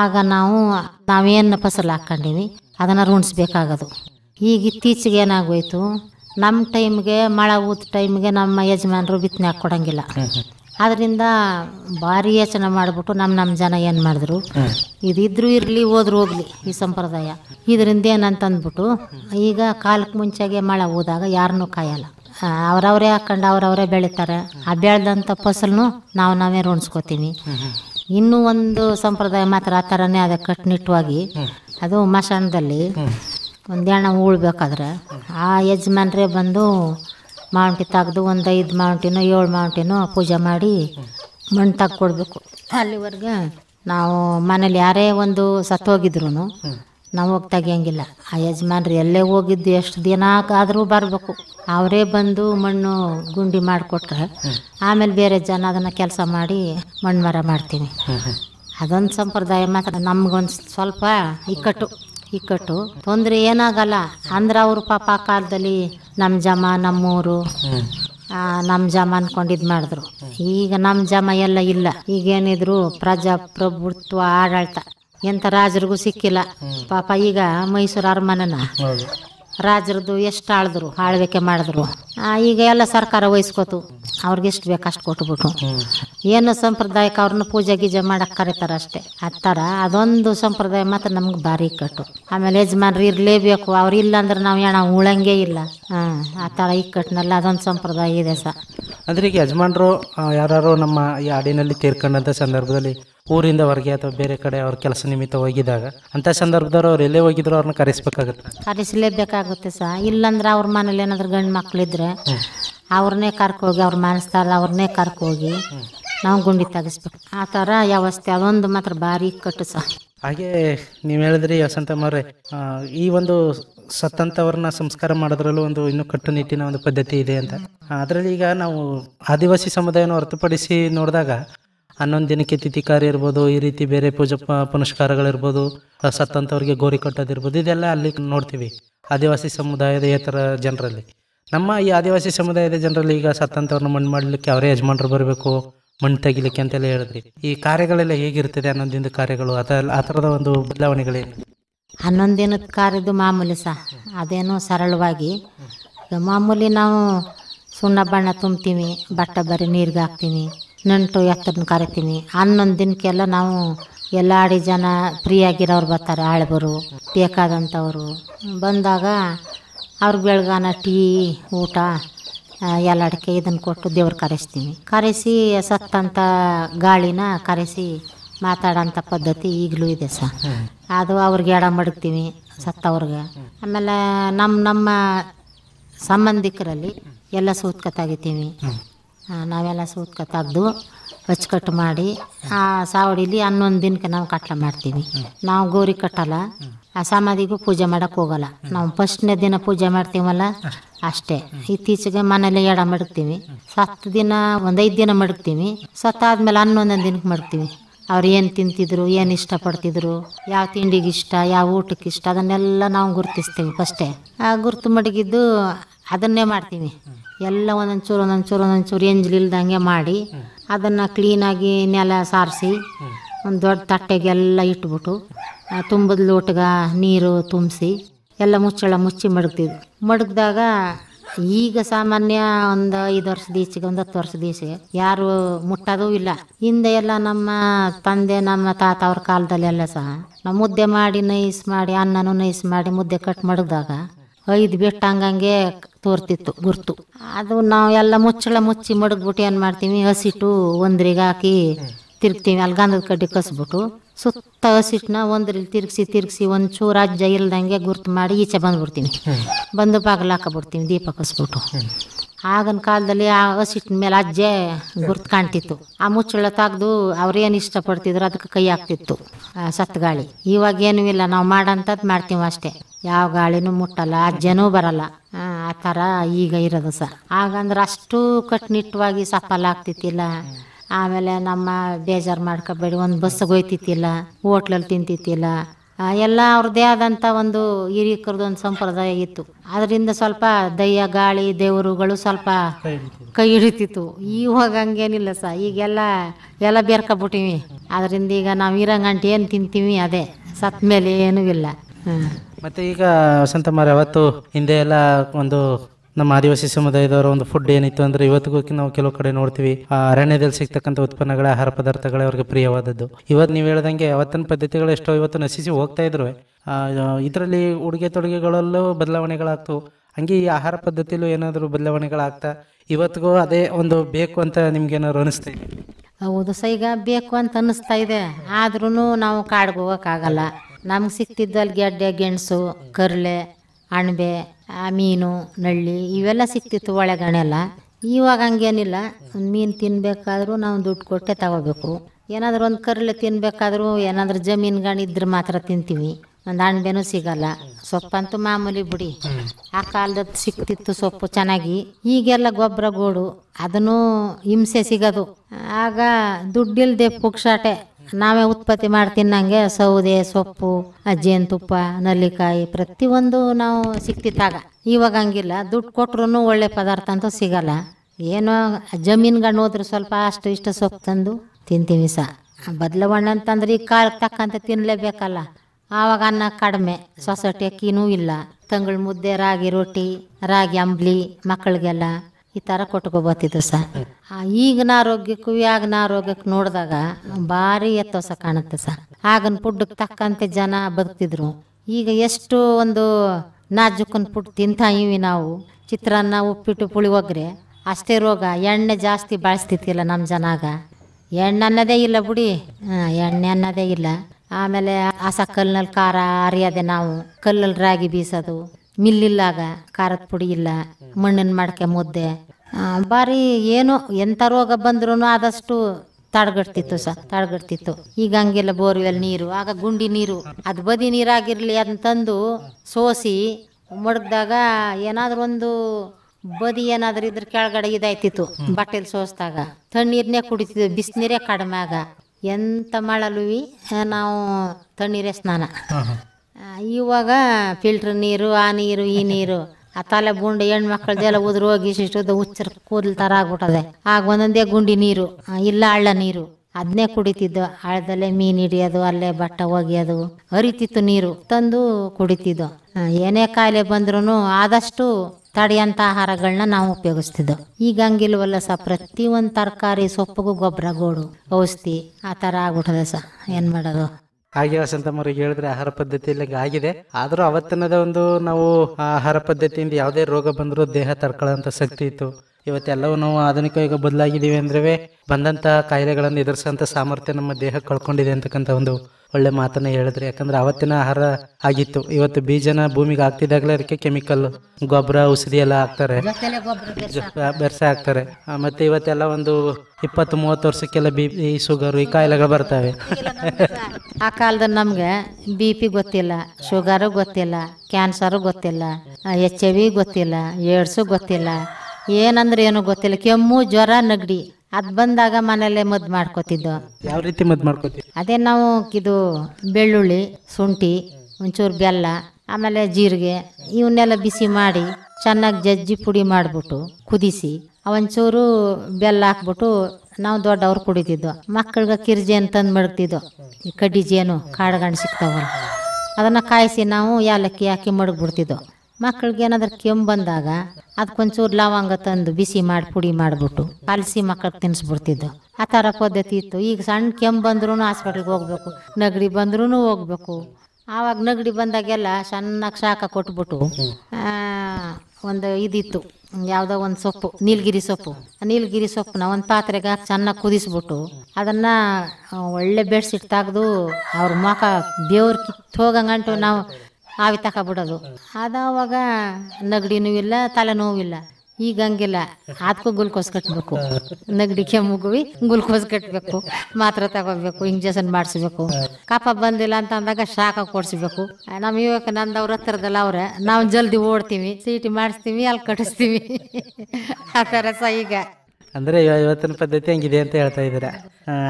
ಆಗ ನಾವು ನಾವೇನು ಫಸಲು ಹಾಕ್ಕೊಂಡಿವಿ ಅದನ್ನು ರುಣಿಸ್ಬೇಕಾಗೋದು ಈಗ ಇತ್ತೀಚೆಗೆ ಏನಾಗೋಯ್ತು ನಮ್ಮ ಟೈಮ್ಗೆ ಮಳೆ ಊದ ಟೈಮ್ಗೆ ನಮ್ಮ ಯಜಮಾನರು ಬಿತ್ತನೆ ಹಾಕ್ಕೊಡಂಗಿಲ್ಲ ಅದರಿಂದ ಭಾರಿ ಯೋಚನೆ ಮಾಡಿಬಿಟ್ಟು ನಮ್ಮ ನಮ್ಮ ಜನ ಏನು ಮಾಡಿದ್ರು ಇದಿದ್ರು ಇರಲಿ ಹೋದ್ರು ಹೋಗ್ಲಿ ಈ ಸಂಪ್ರದಾಯ ಇದರಿಂದ ಏನಂತಂದ್ಬಿಟ್ಟು ಈಗ ಕಾಲಕ್ಕೆ ಮುಂಚೆಗೆ ಮಳೆ ಹೋದಾಗ ಯಾರನ್ನೂ ಕಾಯಲ್ಲ ಅವರವರೇ ಹಾಕೊಂಡು ಅವ್ರವರೇ ಬೆಳೀತಾರೆ ಆ ಬೆಳೆದಂಥ ಫಸಲನ್ನು ನಾವು ನಾವೇ ಋಣಿಸ್ಕೋತೀವಿ ಇನ್ನೂ ಒಂದು ಸಂಪ್ರದಾಯ ಮಾತ್ರ ಆ ಥರನೇ ಅದ ಕಟ್ಟುನಿಟ್ಟವಾಗಿ ಅದು ಒಂದು ಒಂದೆಣ್ಣ ಉಳ್ಬೇಕಾದ್ರೆ ಆ ಯಜಮಾನ್ರೇ ಬಂದು ಮಾವಂಟಿ ತೆಗೆದು ಒಂದು ಐದು ಮಾವಂಟಿನೋ ಏಳು ಮಾವಂಟಿನೋ ಪೂಜೆ ಮಾಡಿ ಮಣ್ಣು ತೆಗ್ದು ಕೊಡಬೇಕು ಅಲ್ಲಿವರೆಗೆ ನಾವು ಮನೇಲಿ ಯಾರೇ ಒಂದು ಸತ್ತೋಗಿದ್ರು ನಾವು ಹೋಗಿ ತೆಗಿಯಂಗಿಲ್ಲ ಆ ಯಜಮಾನ್ರಿ ಎಲ್ಲೇ ಹೋಗಿದ್ದು ಎಷ್ಟು ದಿನ ಆದರೂ ಬರಬೇಕು ಅವರೇ ಬಂದು ಮಣ್ಣು ಗುಂಡಿ ಮಾಡಿಕೊಟ್ರೆ ಆಮೇಲೆ ಬೇರೆ ಜನ ಅದನ್ನು ಕೆಲಸ ಮಾಡಿ ಮಣ್ಣು ಮರ ಮಾಡ್ತೀನಿ ಅದೊಂದು ಸಂಪ್ರದಾಯ ಮಾತ್ರ ನಮಗೊಂದು ಸ್ವಲ್ಪ ಇಕ್ಕಟ್ಟು ಇಕ್ಕಟ್ಟು ತೊಂದರೆ ಏನಾಗಲ್ಲ ಅಂದ್ರೆ ಅವರು ಪಾಪ ಕಾಲದಲ್ಲಿ ನಮ್ಮ ಜಮ ನಮ್ಮೂರು ನಮ್ಮ ಜಮ ಅನ್ಕೊಂಡು ಇದು ಮಾಡಿದ್ರು ಈಗ ನಮ್ಮ ಜಮ ಎಲ್ಲ ಇಲ್ಲ ಈಗೇನಿದ್ರು ಪ್ರಜಾಪ್ರಭುತ್ವ ಆಡಳಿತ ಎಂಥ ರಾಜರಿಗೂ ಸಿಕ್ಕಿಲ್ಲ ಪಾಪ ಈಗ ಮೈಸೂರು ಅರಮನೆನ ರಾಜರದ್ದು ಎಷ್ಟು ಆಳಿದ್ರು ಆಳ್ವಿಕೆ ಮಾಡಿದ್ರು ಈಗ ಎಲ್ಲ ಸರ್ಕಾರ ವಹಿಸ್ಕೋತು ಅವ್ರಿಗೆಷ್ಟು ಬೇಕು ಅಷ್ಟು ಕೊಟ್ಬಿಟ್ಟು ಏನು ಸಂಪ್ರದಾಯಕ್ಕೆ ಅವ್ರನ್ನ ಪೂಜೆ ಗೀಜೆ ಮಾಡಕ್ಕೆ ಕರೀತಾರೆ ಅಷ್ಟೇ ಹತ್ತಾರ ಅದೊಂದು ಸಂಪ್ರದಾಯ ಮಾತ್ರ ನಮ್ಗೆ ಭಾರಿ ಕಟ್ಟು ಆಮೇಲೆ ಯಜಮಾನ್ರು ಇರಲೇಬೇಕು ಅವ್ರು ಇಲ್ಲಾಂದ್ರೆ ನಾವು ಏನ ಉಳಂಗೇ ಇಲ್ಲ ಹಾಂ ಆ ಥರ ಇಕ್ಕಟ್ಟಿನಲ್ಲ ಅದೊಂದು ಸಂಪ್ರದಾಯ ಇದೆ ಸಹ ಅಂದ್ರೆ ಈಗ ಯಜಮಾನರು ಯಾರು ನಮ್ಮ ಈ ಹಾಡಿನಲ್ಲಿ ತೀರ್ಕೊಂಡಂತ ಸಂದರ್ಭದಲ್ಲಿ ಊರಿಂದ ಹೊರಗೆ ಅಥವಾ ಬೇರೆ ಕಡೆ ಅವ್ರ ಕೆಲಸ ನಿಮಿತ್ತ ಹೋಗಿದಾಗ ಅಂತ ಸಂದರ್ಭದವ್ರು ಅವ್ರು ಎಲ್ಲೇ ಹೋಗಿದ್ರು ಅವ್ರನ್ನ ಕರೆಸ್ಬೇಕಾಗುತ್ತೆ ಕರೆಸಲೇಬೇಕಾಗುತ್ತೆ ಸ ಇಲ್ಲಾಂದ್ರೆ ಅವ್ರ ಮನೇಲಿ ಏನಾದ್ರು ಗಂಡು ಮಕ್ಕಳಿದ್ರೆ ಅವ್ರನ್ನೇ ಕರ್ಕೋಗಿ ಅವ್ರ ಮನಸ್ತಾರಲ್ಲ ಅವ್ರನ್ನೇ ಕರ್ಕೋಗಿ ನಾವು ಗುಂಡಿ ತಗಿಸ್ಬೇಕು ಆ ಥರ ವ್ಯವಸ್ಥೆ ಅದೊಂದು ಮಾತ್ರ ಭಾರಿ ಕಟ್ಟು ಸಹ ಹಾಗೆ ನೀವು ಹೇಳಿದ್ರಿ ವಸಂತಮ್ಮವ್ರೆ ಈ ಒಂದು ಸತ್ತಂಥವ್ರನ್ನ ಸಂಸ್ಕಾರ ಮಾಡೋದ್ರಲ್ಲೂ ಒಂದು ಇನ್ನೂ ಕಟ್ಟುನಿಟ್ಟಿನ ಒಂದು ಪದ್ಧತಿ ಇದೆ ಅಂತ ಅದರಲ್ಲಿ ಈಗ ನಾವು ಆದಿವಾಸಿ ಸಮುದಾಯನ ಹೊರತುಪಡಿಸಿ ನೋಡಿದಾಗ ಹನ್ನೊಂದು ದಿನಕ್ಕೆ ತಿಥಿ ಕಾರ್ಯ ಇರ್ಬೋದು ಈ ರೀತಿ ಬೇರೆ ಪೂಜಾ ಪುನಸ್ಕಾರಗಳಿರ್ಬೋದು ಸತ್ತಂತವ್ರಿಗೆ ಗೋರಿ ಕಟ್ಟೋದಿರ್ಬೋದು ಇದೆಲ್ಲ ಅಲ್ಲಿ ನೋಡ್ತೀವಿ ಆದಿವಾಸಿ ಸಮುದಾಯದ ಏತರ ಜನರಲ್ಲಿ ನಮ್ಮ ಈ ಆದಿವಾಸಿ ಸಮುದಾಯದ ಜನರಲ್ಲಿ ಈಗ ಸತ್ತಂತವ್ರನ್ನ ಮಣ್ಣು ಮಾಡಲಿಕ್ಕೆ ಅವರೇ ಯಜಮಾನರು ಬರಬೇಕು ಮಣ್ಣು ತೆಗಿಲಿಕ್ಕೆ ಅಂತೆಲ್ಲ ಹೇಳಿದ್ರಿ ಈ ಕಾರ್ಯಗಳೆಲ್ಲ ಹೇಗಿರ್ತದೆ ಹನ್ನೊಂದು ಕಾರ್ಯಗಳು ಆ ಥರದ ಒಂದು ಬದಲಾವಣೆಗಳೇನು ಹನ್ನೊಂದು ದಿನದ ಕಾರಿದ್ದು ಮಾಮೂಲಿ ಸಹ ಅದೇನೋ ಸರಳವಾಗಿ ಮಾಮೂಲಿ ನಾವು ಸುಣ್ಣ ಬಣ್ಣ ತುಂಬ್ತೀವಿ ಬಟ್ಟೆ ಬರಿ ನೀರಿಗೆ ಹಾಕ್ತೀನಿ ನೆಂಟು ಎತ್ತರನ್ನ ಕರಿತೀನಿ ಹನ್ನೊಂದು ದಿನಕ್ಕೆಲ್ಲ ನಾವು ಎಲ್ಲ ಅಡಿ ಜನ ಫ್ರೀ ಆಗಿರೋರು ಬರ್ತಾರೆ ಆಳ್ಬರು ಬೇಕಾದಂಥವ್ರು ಬಂದಾಗ ಅವ್ರಿಗೆ ಬೆಳಗಾನ ಟೀ ಊಟ ಎಲ್ಲ ಅಡಿಕೆ ಇದನ್ನು ಕೊಟ್ಟು ದೇವ್ರು ಕರೆಸ್ತೀನಿ ಕರೆಸಿ ಸತ್ತಂಥ ಗಾಳಿನ ಕರೆಸಿ ಮಾತಾಡೋಂಥ ಪದ್ಧತಿ ಈಗಲೂ ಇದೆ ಸರ್ ಅದು ಅವ್ರಿಗೆ ಎಡ ಮಡಗ್ತೀವಿ ಸತ್ತವ್ರಿಗೆ ಆಮೇಲೆ ನಮ್ಮ ನಮ್ಮ ಸಂಬಂಧಿಕರಲ್ಲಿ ಎಲ್ಲ ಸೂತ್ಕತ್ತಾಗಿತ್ತೀವಿ ನಾವೆಲ್ಲ ಸೂತ್ಕತ್ತಾಗ್ದು ಅಚ್ಚುಕಟ್ಟು ಮಾಡಿ ಆ ಸಾವಡಿಲಿ ಹನ್ನೊಂದು ದಿನಕ್ಕೆ ನಾವು ಕಟ್ಲ ಮಾಡ್ತೀವಿ ನಾವು ಗೌರಿ ಕಟ್ಟಲ್ಲ ಆ ಸಮಾಧಿಗೂ ಪೂಜೆ ಮಾಡೋಕೆ ಹೋಗಲ್ಲ ನಾವು ಫಸ್ಟ್ನೇ ದಿನ ಪೂಜೆ ಮಾಡ್ತೀವಲ್ಲ ಅಷ್ಟೇ ಇತ್ತೀಚೆಗೆ ಮನೇಲಿ ಎಡ ಮಡಗ್ತೀವಿ ಸತ್ತು ದಿನ ಒಂದೈದು ದಿನ ಮಡಗ್ತೀವಿ ಸತ್ತಾದ್ಮೇಲೆ ಹನ್ನೊಂದೊಂದು ದಿನಕ್ಕೆ ಮಡಗ್ತೀವಿ ಅವ್ರು ಏನು ತಿಂತಿದ್ರು ಏನು ಇಷ್ಟಪಡ್ತಿದ್ರು ಯಾವ ತಿಂಡಿಗೆ ಇಷ್ಟ ಯಾವ ಊಟಕ್ಕೆ ಇಷ್ಟ ಅದನ್ನೆಲ್ಲ ನಾವು ಗುರುತಿಸ್ತೀವಿ ಫಸ್ಟೇ ಆ ಗುರುತು ಮಡಗಿದ್ದು ಅದನ್ನೇ ಮಾಡ್ತೀವಿ ಎಲ್ಲ ಒಂದೊಂದು ಚೂರು ಒಂದೊಂದು ಚೂರು ಒಂದೊಂದು ಚೂರು ಎಂಜ್ಲಿಲ್ದಂಗೆ ಮಾಡಿ ಅದನ್ನು ಕ್ಲೀನಾಗಿ ನೆಲ ಸಾರಿಸಿ ಒಂದು ದೊಡ್ಡ ತಟ್ಟೆಗೆಲ್ಲ ಇಟ್ಬಿಟ್ಟು ತುಂಬದ ಲೋಟಗ ನೀರು ತುಂಬಿಸಿ ಎಲ್ಲ ಮುಚ್ಚಳ ಮುಚ್ಚಿ ಮಡಗ್ತಿದ್ವಿ ಮಡಗ್ದಾಗ ಈಗ ಸಾಮಾನ್ಯ ಒಂದ್ ಐದ್ ವರ್ಷದ ಈಚೆಗೆ ಒಂದ್ ಹತ್ತು ವರ್ಷದ ಈಚೆಗೆ ಯಾರು ಮುಟ್ಟದು ಇಲ್ಲ ಹಿಂದೆ ಎಲ್ಲ ನಮ್ಮ ತಂದೆ ನಮ್ಮ ತಾತ ಅವ್ರ ಎಲ್ಲ ಸಹ ನಾವು ಮುದ್ದೆ ಮಾಡಿ ನೈಸ್ ಮಾಡಿ ಅನ್ನನು ನೈಸ್ ಮಾಡಿ ಮುದ್ದೆ ಕಟ್ ಮಾಡಿದಾಗ ಐದು ಬಿಟ್ಟ ಹಂಗಂಗೆ ತೋರ್ತಿತ್ತು ಗುರ್ತು ಅದು ನಾವು ಎಲ್ಲ ಮುಚ್ಚಳ ಮುಚ್ಚಿ ಮಡಗ್ಬಿಟ್ಟು ಏನ್ ಮಾಡ್ತೀವಿ ಹಸಿಟ್ಟು ಒಂದ್ರಿಗೆ ಹಾಕಿ ತಿರ್ಗ್ತೀವಿ ಅಲ್ಲಿ ಗಂಧದ ಕಡ್ಡಿ ಕಸ್ಬಿಟ್ಟು ಸುತ್ತ ಹಸಿಟ್ಟನ್ನ ಒಂದು ರೀತಿ ತಿರುಗಿಸಿ ತಿರುಗಿಸಿ ಒಂದು ಚೂರು ಅಜ್ಜ ಇಲ್ದಂಗೆ ಗುರ್ತು ಮಾಡಿ ಈಚೆ ಬಂದ್ಬಿಡ್ತೀನಿ ಬಂದು ಬಾಗಿಲು ಹಾಕಬಿಡ್ತೀನಿ ದೀಪ ಕಸ್ಬಿಟ್ಟು ಆಗಿನ ಕಾಲದಲ್ಲಿ ಆ ಹಸಿಟ್ಟಿನ ಮೇಲೆ ಅಜ್ಜೆ ಗುರ್ತು ಕಾಣ್ತಿತ್ತು ಆ ಮುಚ್ಚಳ ತೆಗೆದು ಅವ್ರೇನು ಇಷ್ಟಪಡ್ತಿದ್ರು ಅದಕ್ಕೆ ಕೈ ಹಾಕ್ತಿತ್ತು ಸತ್ ಗಾಳಿ ಇವಾಗ ಏನೂ ಇಲ್ಲ ನಾವು ಮಾಡಂಥದ್ದು ಮಾಡ್ತೀವಿ ಅಷ್ಟೇ ಯಾವ ಗಾಳಿನೂ ಮುಟ್ಟಲ್ಲ ಅಜ್ಜನೂ ಬರಲ್ಲ ಆ ಥರ ಈಗ ಇರೋದು ಸರ್ ಹಾಗಂದ್ರೆ ಅಷ್ಟು ಕಟ್ಟುನಿಟ್ಟವಾಗಿ ಸಫಲ ಆಗ್ತಿತ್ತಿಲ್ಲ ಆಮೇಲೆ ನಮ್ಮ ಬೇಜಾರು ಮಾಡ್ಕೋಬೇಡಿ ಒಂದು ಬಸ್ಸಿಗೆ ಹೋಯ್ತಿತ್ತಿಲ್ಲ ಹೋಟ್ಲಲ್ಲಿ ತಿಂತಿತ್ತಿಲ್ಲ ಎಲ್ಲ ಅವ್ರದ್ದೇ ಆದಂಥ ಒಂದು ಹಿರಿಯಕರದ್ದು ಒಂದು ಸಂಪ್ರದಾಯ ಇತ್ತು ಅದರಿಂದ ಸ್ವಲ್ಪ ದಯ್ಯ ಗಾಳಿ ದೇವರುಗಳು ಸ್ವಲ್ಪ ಕೈ ಹಿಡಿತಿತ್ತು ಈವಾಗ ಹಂಗೇನಿಲ್ಲ ಸ ಈಗೆಲ್ಲ ಎಲ್ಲ ಬೇರ್ಕೊಬಿಟ್ಟಿವಿ ಅದರಿಂದ ಈಗ ನಾವು ಇರಂಗಂಟು ಏನು ತಿಂತೀವಿ ಅದೇ ಸತ್ ಮೇಲೆ ಏನೂ ಇಲ್ಲ ಮತ್ತೆ ಈಗ ಈಗ ಮಾರ ಅವತ್ತು ಹಿಂದೆ ಎಲ್ಲ ಒಂದು ನಮ್ಮ ಆದಿವಾಸಿ ಸಮುದಾಯದವರ ಒಂದು ಫುಡ್ ಏನಿತ್ತು ಅಂದ್ರೆ ಇವತ್ತಿಗೂ ನಾವು ಕೆಲವು ಕಡೆ ನೋಡ್ತೀವಿ ಅರಣ್ಯದಲ್ಲಿ ಸಿಗ್ತಕ್ಕಂಥ ಉತ್ಪನ್ನಗಳ ಆಹಾರ ಪದಾರ್ಥಗಳೇ ಅವ್ರಿಗೆ ಪ್ರಿಯವಾದದ್ದು ಇವತ್ತು ನೀವು ಹೇಳ್ದಂಗೆ ಅವತ್ತಿನ ಪದ್ಧತಿಗಳು ಎಷ್ಟೋ ಇವತ್ತು ನಶಿಸಿ ಹೋಗ್ತಾ ಇದ್ರು ಇದರಲ್ಲಿ ಉಡುಗೆ ತೊಡುಗೆಗಳಲ್ಲೂ ಬದಲಾವಣೆಗಳಾಗ್ತವು ಹಂಗೆ ಈ ಆಹಾರ ಪದ್ಧತಿಯಲ್ಲೂ ಏನಾದರೂ ಬದಲಾವಣೆಗಳಾಗ್ತಾ ಇವತ್ತಿಗೂ ಅದೇ ಒಂದು ಬೇಕು ಅಂತ ನಿಮ್ಗೇನಾದ್ರು ಏನಾದ್ರು ಹೌದು ಸಹ ಬೇಕು ಅಂತ ಅನ್ನಿಸ್ತಾ ಇದೆ ಆದ್ರೂ ನಾವು ಕಾಡ್ಗೆ ಹೋಗೋಕ್ಕಾಗಲ್ಲ ನಮ್ಗೆ ಸಿಕ್ತಿದ್ದು ಗೆಡ್ಡೆ ಗೆಣಸು ಕರ್ಲೆ ಅಣಬೆ ಮೀನು ನಳ್ಳಿ ಇವೆಲ್ಲ ಸಿಕ್ತಿತ್ತು ಒಳಗಣೆಲ್ಲ ಇವಾಗ ಹಂಗೇನಿಲ್ಲ ಒಂದು ಮೀನು ತಿನ್ನಬೇಕಾದ್ರೂ ನಾವು ದುಡ್ಡು ಕೊಟ್ಟೆ ತಗೋಬೇಕು ಏನಾದರೂ ಒಂದು ಕರ್ಲೆ ತಿನ್ನಬೇಕಾದ್ರೂ ಏನಾದರೂ ಜಮೀನುಗಳಿದ್ರೆ ಮಾತ್ರ ತಿಂತೀವಿ ಒಂದು ಹಣ್ಣೆನೂ ಸಿಗಲ್ಲ ಸೊಪ್ಪಂತೂ ಮಾಮೂಲಿ ಬಿಡಿ ಆ ಕಾಲದ ಸಿಕ್ತಿತ್ತು ಸೊಪ್ಪು ಚೆನ್ನಾಗಿ ಈಗೆಲ್ಲ ಗೊಬ್ಬರ ಗೋಡು ಅದನ್ನು ಹಿಂಸೆ ಸಿಗೋದು ಆಗ ದುಡ್ಡಿಲ್ಲದೆ ಪುಕ್ಷಾಟೆ ನಾವೇ ಉತ್ಪತ್ತಿ ಮಾಡಿ ತಿನ್ನಂಗೆ ಸೌದೆ ಸೊಪ್ಪು ತುಪ್ಪ ನಲ್ಲಿಕಾಯಿ ಪ್ರತಿಯೊಂದು ನಾವು ಸಿಕ್ತಿತ್ತಾಗ ಇವಾಗ ಹಂಗಿಲ್ಲ ದುಡ್ಡು ಕೊಟ್ರು ಒಳ್ಳೆ ಪದಾರ್ಥ ಅಂತೂ ಸಿಗಲ್ಲ ಏನೋ ಜಮೀನ್ಗಣ್ಣು ಹೋದ್ರೆ ಸ್ವಲ್ಪ ಅಷ್ಟು ಇಷ್ಟ ಸೊಪ್ಪು ತಂದು ತಿಂತೀವಿ ಸಹ ಬದಲಾವಣೆ ಅಂತಂದ್ರೆ ಈಗ ಕಾಲಕ್ಕೆ ತಕ್ಕಂತ ತಿನ್ನಲೇಬೇಕಲ್ಲ ಆವಾಗ ಅನ್ನ ಕಡಿಮೆ ಸೊಸಟಿ ಅಕ್ಕಿನೂ ಇಲ್ಲ ತಂಗಳ ಮುದ್ದೆ ರಾಗಿ ರೊಟ್ಟಿ ರಾಗಿ ಅಂಬ್ಲಿ ಮಕ್ಕಳಿಗೆಲ್ಲ ಈ ಥರ ಕೊಟ್ಕೋಬತ್ತಿದ್ರು ಸರ್ ಈಗಿನ ಆರೋಗ್ಯಕ್ಕೂ ಆಗಿನ ಆರೋಗ್ಯಕ್ಕೆ ನೋಡಿದಾಗ ಭಾರಿ ಎತ್ತೋಸ ಕಾಣುತ್ತೆ ಸರ್ ಆಗಿನ ಫುಡ್ಗೆ ತಕ್ಕಂತೆ ಜನ ಬದುಕ್ತಿದ್ರು ಈಗ ಎಷ್ಟು ಒಂದು ನಾಜುಕನ್ ಫುಡ್ ತಿಂತಾ ಇವಿ ನಾವು ಚಿತ್ರಾನ್ನ ಉಪ್ಪಿಟ್ಟು ಪುಳಿಯೋಗರೆ ಅಷ್ಟೇ ರೋಗ ಎಣ್ಣೆ ಜಾಸ್ತಿ ಬಳಸ್ತಿತ್ತಿಲ್ಲ ನಮ್ಮ ಜನಾಗ ಎಣ್ಣೆ ಅನ್ನೋದೇ ಇಲ್ಲ ಬಿಡಿ ಎಣ್ಣೆ ಅನ್ನೋದೇ ಇಲ್ಲ ಆಮೇಲೆ ಆ ಕಲ್ಲಲ್ಲಿ ಖಾರ ಅರಿಯೋದೆ ನಾವು ಕಲ್ಲಲ್ಲಿ ರಾಗಿ ಬೀಸೋದು ಮಿಲ್ಲಿಲ್ಲಾಗ ಖಾರದ ಪುಡಿ ಇಲ್ಲ ಮಣ್ಣಿನ ಮಡಕೆ ಮುದ್ದೆ ಬಾರಿ ಏನು ಎಂಥ ರೋಗ ಬಂದ್ರೂ ಆದಷ್ಟು ತಡೆಗಟ್ತಿತ್ತು ಸರ್ ತಡೆಗಟ್ತಿತ್ತು ಈಗ ಹಂಗೆಲ್ಲ ಬೋರ್ವೆಲ್ ನೀರು ಆಗ ಗುಂಡಿ ನೀರು ಅದು ಬದಿ ನೀರಾಗಿರಲಿ ಅಂತಂದು ಸೋಸಿ ಮಡಗ್ದಾಗ ಏನಾದ್ರೂ ಒಂದು ಬದಿ ಏನಾದ್ರೂ ಇದ್ರ ಕೆಳಗಡೆ ಇದಾಯ್ತಿತ್ತು ಬಟ್ಟೆಲಿ ಸೋಸ್ದಾಗ ತಣ್ಣೀರ್ನೇ ಕುಡಿತಿದ್ವಿ ಬಿಸಿನೀರೇ ಕಡಿಮೆ ಆಗ ಎಂತ ಮಾಡಲ್ವಿ ನಾವು ತಣ್ಣೀರೇ ಸ್ನಾನ ಇವಾಗ ಫಿಲ್ಟ್ರ್ ನೀರು ಆ ನೀರು ಈ ನೀರು ಆ ತಲೆ ಗುಂಡು ಎಲ್ಲ ಉದ್ರ ಹೋಗಿ ಇಷ್ಟದ ಹುಚ್ಚರ್ ಕೂದಲು ಥರ ಆಗ್ಬಿಟ್ಟದೆ ಆಗ ಒಂದೊಂದೇ ಗುಂಡಿ ನೀರು ಇಲ್ಲ ಹಳ್ಳ ನೀರು ಅದನ್ನೇ ಕುಡಿತಿದ್ದು ಹಳ್ಳದಲ್ಲೇ ಮೀನು ಹಿಡಿಯೋದು ಅಲ್ಲೇ ಬಟ್ಟ ಒಗೆಯೋದು ಹರಿತಿತ್ತು ನೀರು ತಂದು ಕುಡಿತಿದ್ದು ಏನೇ ಕಾಯಿಲೆ ಬಂದ್ರೂ ಆದಷ್ಟು ತಡೆಯಂಥ ಆಹಾರಗಳನ್ನ ನಾವು ಉಪಯೋಗಿಸ್ತಿದ್ದು ಈಗ ಹಂಗಿಲ್ವಲ್ಲ ಪ್ರತಿ ಪ್ರತಿಯೊಂದು ತರಕಾರಿ ಸೊಪ್ಪಿಗೂ ಗೊಬ್ಬರ ಗೋಡು ಔಷಧಿ ಆ ಥರ ಆಗ್ಬಿಟ್ಟದೆ ಸ ಏನು ಮಾಡೋದು ಹಾಗೆ ಮರಿಗೆ ಹೇಳಿದ್ರೆ ಆಹಾರ ಪದ್ಧತಿಯಲ್ಲಿ ಆಗಿದೆ ಆದರೂ ಅವತ್ತಿನದ ಒಂದು ನಾವು ಆಹಾರ ಪದ್ಧತಿಯಿಂದ ಯಾವುದೇ ರೋಗ ಬಂದರೂ ದೇಹ ತಡ್ಕೊಳ್ಳೋಂಥ ಶಕ್ತಿ ಇತ್ತು ಇವತ್ತೆಲ್ಲವೂ ನಾವು ಆಧುನಿಕ ಯುಗ ಬದಲಾಗಿದ್ದೀವಿ ಅಂದ್ರೆ ಬಂದಂತಹ ಕಾಯಿಲೆಗಳನ್ನು ಎದುರಿಸುವಂತ ಸಾಮರ್ಥ್ಯ ನಮ್ಮ ದೇಹ ಕಳ್ಕೊಂಡಿದೆ ಅಂತಕ್ಕಂಥ ಒಂದು ಒಳ್ಳೆ ಮಾತನ್ನ ಹೇಳಿದ್ರೆ ಯಾಕಂದ್ರೆ ಅವತ್ತಿನ ಆಹಾರ ಆಗಿತ್ತು ಇವತ್ತು ಬೀಜನ ಭೂಮಿಗೆ ಹಾಕ್ತಿದ್ದಾಗಲೇ ಅದಕ್ಕೆ ಕೆಮಿಕಲ್ ಗೊಬ್ಬರ ಔಷಧಿ ಎಲ್ಲ ಹಾಕ್ತಾರೆ ಬೆರ್ಸೆ ಹಾಕ್ತಾರೆ ಮತ್ತೆ ಇವತ್ತೆಲ್ಲ ಒಂದು ಇಪ್ಪತ್ತು ಮೂವತ್ತು ವರ್ಷಕ್ಕೆಲ್ಲ ಬಿ ಪಿ ಶುಗರ್ ಈ ಕಾಯಿಲೆಗಳು ಬರ್ತವೆ ಆ ಕಾಲದಲ್ಲಿ ನಮ್ಗೆ ಬಿ ಪಿ ಗೊತ್ತಿಲ್ಲ ಶುಗರು ಗೊತ್ತಿಲ್ಲ ಕ್ಯಾನ್ಸರು ಗೊತ್ತಿಲ್ಲ ಎಚ್ ಐ ವಿ ಗೊತ್ತಿಲ್ಲ ಏಡ್ಸು ಗೊತ್ತಿಲ್ಲ ಏನಂದ್ರೆ ಏನು ಗೊತ್ತಿಲ್ಲ ಕೆಮ್ಮು ಜ್ವರ ನೆಗಡಿ ಅದು ಬಂದಾಗ ಮನೇಲೆ ಮದ್ದು ಮಾಡ್ಕೋತಿದ್ದು ಯಾವ ರೀತಿ ಮದ್ದು ಮಾಡ್ಕೋತಿ ಅದೇ ನಾವು ಇದು ಬೆಳ್ಳುಳ್ಳಿ ಶುಂಠಿ ಒಂಚೂರು ಬೆಲ್ಲ ಆಮೇಲೆ ಜೀರಿಗೆ ಇವನ್ನೆಲ್ಲ ಬಿಸಿ ಮಾಡಿ ಚೆನ್ನಾಗಿ ಜಜ್ಜಿ ಪುಡಿ ಮಾಡಿಬಿಟ್ಟು ಕುದಿಸಿ ಒಂಚೂರು ಬೆಲ್ಲ ಹಾಕ್ಬಿಟ್ಟು ನಾವು ದೊಡ್ಡವ್ರು ಕುಡಿತಿದ್ದು ಮಕ್ಕಳಿಗೆ ಕಿರ್ಜಿ ಅಂತಂದು ಮಡಗ್ತಿದ್ದು ಈ ಕಡ್ಡಿ ಜೇನು ಕಾಡುಗಣ್ಣು ಸಿಗ್ತಾವಲ್ಲ ಅದನ್ನು ಕಾಯಿಸಿ ನಾವು ಏಲಕ್ಕಿ ಹಾಕಿ ಮಡಗ್ಬಿಡ್ತಿದ್ದೋ ಮಕ್ಕಳಿಗೆ ಏನಾದ್ರೂ ಕೆಮ್ಮು ಬಂದಾಗ ಅದಕ್ಕೊಂಚೂರು ಲವಂಗ ತಂದು ಬಿಸಿ ಮಾಡಿ ಪುಡಿ ಮಾಡಿಬಿಟ್ಟು ಅಲಸಿ ಮಕ್ಕಳಿಗೆ ತಿನ್ನಿಸ್ಬಿಡ್ತಿದ್ದು ಆ ಥರ ಪದ್ಧತಿ ಇತ್ತು ಈಗ ಸಣ್ಣ ಕೆಮ್ಮು ಬಂದ್ರೂ ಹಾಸ್ಪಿಟ್ಲಿಗೆ ಹೋಗ್ಬೇಕು ನಗಡಿ ಬಂದ್ರೂ ಹೋಗ್ಬೇಕು ಆವಾಗ ನಗಡಿ ಬಂದಾಗೆಲ್ಲ ಸಣ್ಣಕ್ಕೆ ಶಾಖ ಕೊಟ್ಬಿಟ್ಟು ಒಂದು ಇದಿತ್ತು ಯಾವುದೋ ಒಂದು ಸೊಪ್ಪು ನೀಲಗಿರಿ ಸೊಪ್ಪು ನೀಲಗಿರಿ ಸೊಪ್ಪನ್ನ ಒಂದು ಪಾತ್ರೆಗೆ ಚೆನ್ನಾಗಿ ಕುದಿಸ್ಬಿಟ್ಟು ಅದನ್ನು ಒಳ್ಳೆ ಬೆಡ್ಶೀಟ್ ತೆಗೆದು ಅವ್ರ ಮುಖ ಬೇವ್ರ ಕಿತ್ತು ಹೋಗಂಗಂಟು ನಾವು ಆವಿ ತಗೊಬಿಡೋದು ಅದಾವಾಗ ನಗಡಿನೂ ಇಲ್ಲ ತಲೆನೋವು ಇಲ್ಲ ಈಗ ಹಂಗಿಲ್ಲ ಅದಕ್ಕೂ ಗ್ಲುಕೋಸ್ ಕಟ್ಟಬೇಕು ನಗಡಿ ಕೆಮ್ಮುಗುವಿ ಗ್ಲುಕೋಸ್ ಕಟ್ಟಬೇಕು ಮಾತ್ರೆ ತಗೋಬೇಕು ಇಂಜೆಕ್ಷನ್ ಮಾಡಿಸ್ಬೇಕು ಕಫ ಬಂದಿಲ್ಲ ಅಂತ ಅಂದಾಗ ಶಾಖ ಕೊಡಿಸ್ಬೇಕು ನಮ್ಮ ಯುವಕ ನಂದವ್ರ ಹತ್ರದಲ್ಲ ಅವ್ರೆ ನಾವು ಜಲ್ದಿ ಓಡ್ತೀವಿ ಸೀಟಿ ಮಾಡಿಸ್ತೀವಿ ಅಲ್ಲಿ ಕಟ್ಟಿಸ್ತೀವಿ ಆ ಥರ ಸಹ ಈಗ ಅಂದರೆ ಇವತ್ತಿನ ಪದ್ಧತಿ ಹಂಗಿದೆ ಅಂತ ಹೇಳ್ತಾ ಇದ್ದೀರಾ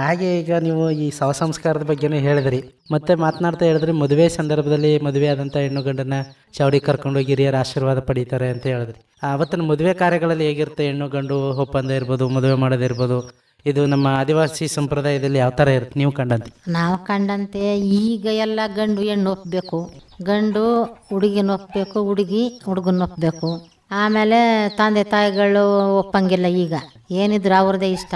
ಹಾಗೆ ಈಗ ನೀವು ಈ ಸವ ಸಂಸ್ಕಾರದ ಬಗ್ಗೆನೂ ಹೇಳಿದ್ರಿ ಮತ್ತೆ ಮಾತನಾಡ್ತಾ ಹೇಳಿದ್ರಿ ಮದುವೆ ಸಂದರ್ಭದಲ್ಲಿ ಮದುವೆ ಆದಂಥ ಹೆಣ್ಣು ಗಂಡನ ಚೌಡಿ ಕರ್ಕೊಂಡು ಹೋಗಿ ಹಿರಿಯರ ಆಶೀರ್ವಾದ ಪಡೀತಾರೆ ಅಂತ ಹೇಳಿದ್ರಿ ಅವತ್ತಿನ ಮದುವೆ ಕಾರ್ಯಗಳಲ್ಲಿ ಹೇಗಿರುತ್ತೆ ಹೆಣ್ಣು ಗಂಡು ಒಪ್ಪಂದ ಇರ್ಬೋದು ಮದುವೆ ಮಾಡೋದಿರ್ಬೋದು ಇದು ನಮ್ಮ ಆದಿವಾಸಿ ಸಂಪ್ರದಾಯದಲ್ಲಿ ಯಾವ ಥರ ಇರುತ್ತೆ ನೀವು ಕಂಡಂತೆ ನಾವು ಕಂಡಂತೆ ಈಗ ಎಲ್ಲ ಗಂಡು ಹೆಣ್ಣು ಒಪ್ಪಬೇಕು ಗಂಡು ಹುಡುಗಿನ ಒಪ್ಪಬೇಕು ಹುಡುಗಿ ಹುಡುಗನ ಒಪ್ಪಬೇಕು ಆಮೇಲೆ ತಂದೆ ತಾಯಿಗಳು ಒಪ್ಪಂಗಿಲ್ಲ ಈಗ ಏನಿದ್ರು ಅವ್ರದೇ ಇಷ್ಟ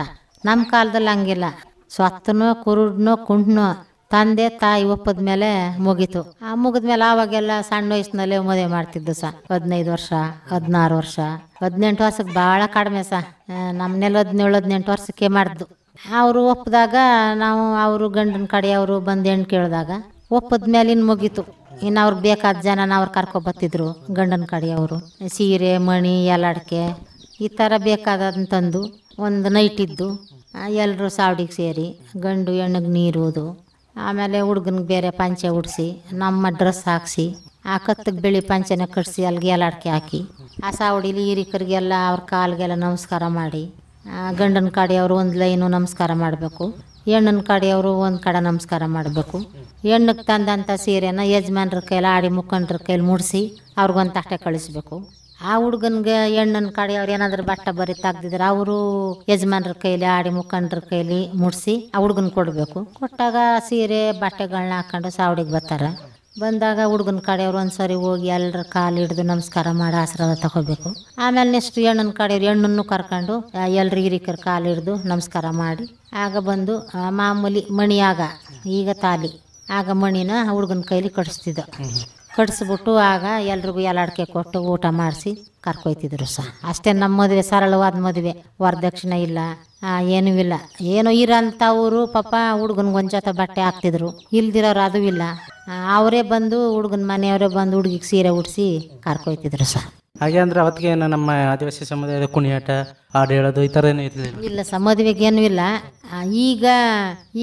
ನಮ್ಮ ಕಾಲದಲ್ಲಿ ಹಂಗಿಲ್ಲ ಸ್ವತ್ತನೋ ಕುರುಡ್ನೋ ಕುಂಡ್ನೋ ತಂದೆ ತಾಯಿ ಒಪ್ಪದ ಮೇಲೆ ಮುಗೀತು ಆ ಮುಗಿದ್ಮೇಲೆ ಆವಾಗೆಲ್ಲ ಸಣ್ಣ ವಯಸ್ಸಿನಲ್ಲೇ ಮದುವೆ ಮಾಡ್ತಿದ್ದು ಸಹ ಹದಿನೈದು ವರ್ಷ ಹದಿನಾರು ವರ್ಷ ಹದಿನೆಂಟು ವರ್ಷಕ್ಕೆ ಭಾಳ ಕಡಿಮೆ ಸಹ ನಮ್ಮನೆಲ್ಲ ಹದಿನೇಳು ಹದಿನೆಂಟು ವರ್ಷಕ್ಕೆ ಮಾಡಿದ್ದು ಅವರು ಒಪ್ಪಿದಾಗ ನಾವು ಅವರು ಗಂಡನ ಅವರು ಬಂದು ಹೆಣ್ಣು ಕೇಳಿದಾಗ ಒಪ್ಪದ ಮೇಲಿನ ಮುಗಿತು ಇನ್ನು ಅವ್ರಿಗೆ ಬೇಕಾದ ಜನನ ಅವ್ರು ಕರ್ಕೊಬತ್ತಿದ್ರು ಗಂಡನ ಅವರು ಸೀರೆ ಮಣಿ ಎಲ್ಲಾಡ್ಕೆ ಈ ಥರ ತಂದು ಒಂದು ನೈಟ್ ಇದ್ದು ಎಲ್ಲರೂ ಸಾವಡಿಗೆ ಸೇರಿ ಗಂಡು ಹೆಣ್ಣಿಗೆ ನೀರುವುದು ಆಮೇಲೆ ಹುಡುಗನಿಗೆ ಬೇರೆ ಪಂಚೆ ಉಡಿಸಿ ನಮ್ಮ ಡ್ರೆಸ್ ಹಾಕಿಸಿ ಆ ಕತ್ತಿಗೆ ಬಿಳಿ ಪಂಚೆನ ಕಟ್ಸಿ ಅಲ್ಲಿಗೆ ಎಲ್ಲಾಡ್ಕೆ ಹಾಕಿ ಆ ಸಾವಡಿಲಿ ಹಿರಿಕರಿಗೆಲ್ಲ ಅವ್ರ ಕಾಲಿಗೆಲ್ಲ ನಮಸ್ಕಾರ ಮಾಡಿ ಗಂಡನ ಕಡೆಯವರು ಒಂದು ಲೈನು ನಮಸ್ಕಾರ ಮಾಡಬೇಕು ಹೆಣ್ಣನ ಅವರು ಒಂದು ಕಡೆ ನಮಸ್ಕಾರ ಮಾಡಬೇಕು ಹೆಣ್ಣಕ್ಕೆ ತಂದಂಥ ಸೀರೆನ ಯಜಮಾನ್ರ ಕೈಲಿ ಆಡಿ ಮುಖಂಡ್ರ ಕೈಲಿ ಮುಡಿಸಿ ಅವ್ರಿಗೊಂದು ತಟ್ಟೆ ಕಳಿಸ್ಬೇಕು ಆ ಹುಡುಗನ್ಗೆ ಹೆಣ್ಣನ ಕಡೆ ಅವ್ರು ಏನಾದರೂ ಬಟ್ಟೆ ಬರಿ ತೆಗ್ದಿದ್ರೆ ಅವರು ಯಜಮಾನ್ರ ಕೈಲಿ ಆಡಿ ಮುಖಂಡ್ರ ಕೈಲಿ ಮುಡಿಸಿ ಆ ಹುಡುಗನ್ ಕೊಡಬೇಕು ಕೊಟ್ಟಾಗ ಸೀರೆ ಬಟ್ಟೆಗಳನ್ನ ಹಾಕೊಂಡು ಸಾವಡಿಗೆ ಬರ್ತಾರೆ ಬಂದಾಗ ಹುಡುಗನ ಕಡೆಯವ್ರು ಒಂದು ಸಾರಿ ಹೋಗಿ ಎಲ್ಲರ ಕಾಲು ಹಿಡಿದು ನಮಸ್ಕಾರ ಮಾಡಿ ಆಶೀರ್ವಾದ ತಗೋಬೇಕು ಆಮೇಲೆ ನೆಕ್ಸ್ಟ್ ಹೆಣ್ಣನ ಕಡೆಯವ್ರು ಹೆಣ್ಣನ್ನು ಕರ್ಕೊಂಡು ಎಲ್ಲರ ಹಿರಿಕರ ಕಾಲು ಹಿಡಿದು ನಮಸ್ಕಾರ ಮಾಡಿ ಆಗ ಬಂದು ಮಾಮೂಲಿ ಮಣಿ ಆಗ ಈಗ ತಾಲಿ ಆಗ ಮಣಿನ ಹುಡುಗನ ಕೈಲಿ ಕಟ್ಸ್ತಿದ್ದ ಕಟ್ಸ್ಬಿಟ್ಟು ಆಗ ಎಲ್ರಿಗೂ ಎಲ್ಲಾಡಿಕೆ ಕೊಟ್ಟು ಊಟ ಮಾಡಿಸಿ ಕರ್ಕೊಯ್ತಿದ್ರು ಸಹ ಅಷ್ಟೇ ನಮ್ಮ ಮದುವೆ ಸರಳವಾದ ಮದುವೆ ವರದಕ್ಷಿಣೆ ಇಲ್ಲ ಏನೂ ಇಲ್ಲ ಏನೋ ಇರೋಂಥ ಅವರು ಪಾಪ ಹುಡುಗನ್ಗೆ ಗೊಂಜಾತ ಬಟ್ಟೆ ಹಾಕ್ತಿದ್ರು ಇಲ್ದಿರೋರು ಅದು ಇಲ್ಲ ಅವರೇ ಬಂದು ಹುಡುಗನ ಮನೆಯವರೇ ಬಂದು ಹುಡುಗಿಗೆ ಸೀರೆ ಉಡಿಸಿ ಕರ್ಕೊಯ್ತಿದ್ರು ಸಹ ಹಾಗೆ ಅಂದ್ರೆ ಅವತ್ತಿಗೆ ನಮ್ಮ ಆದಿವಾಸಿ ಸಮುದಾಯದ ಕುಣಿಯಾಟ ಹಾಡು ಹೇಳೋದು ಈ ಥರ ಏನೂ ಇಲ್ಲ ಸ ಏನೂ ಇಲ್ಲ ಈಗ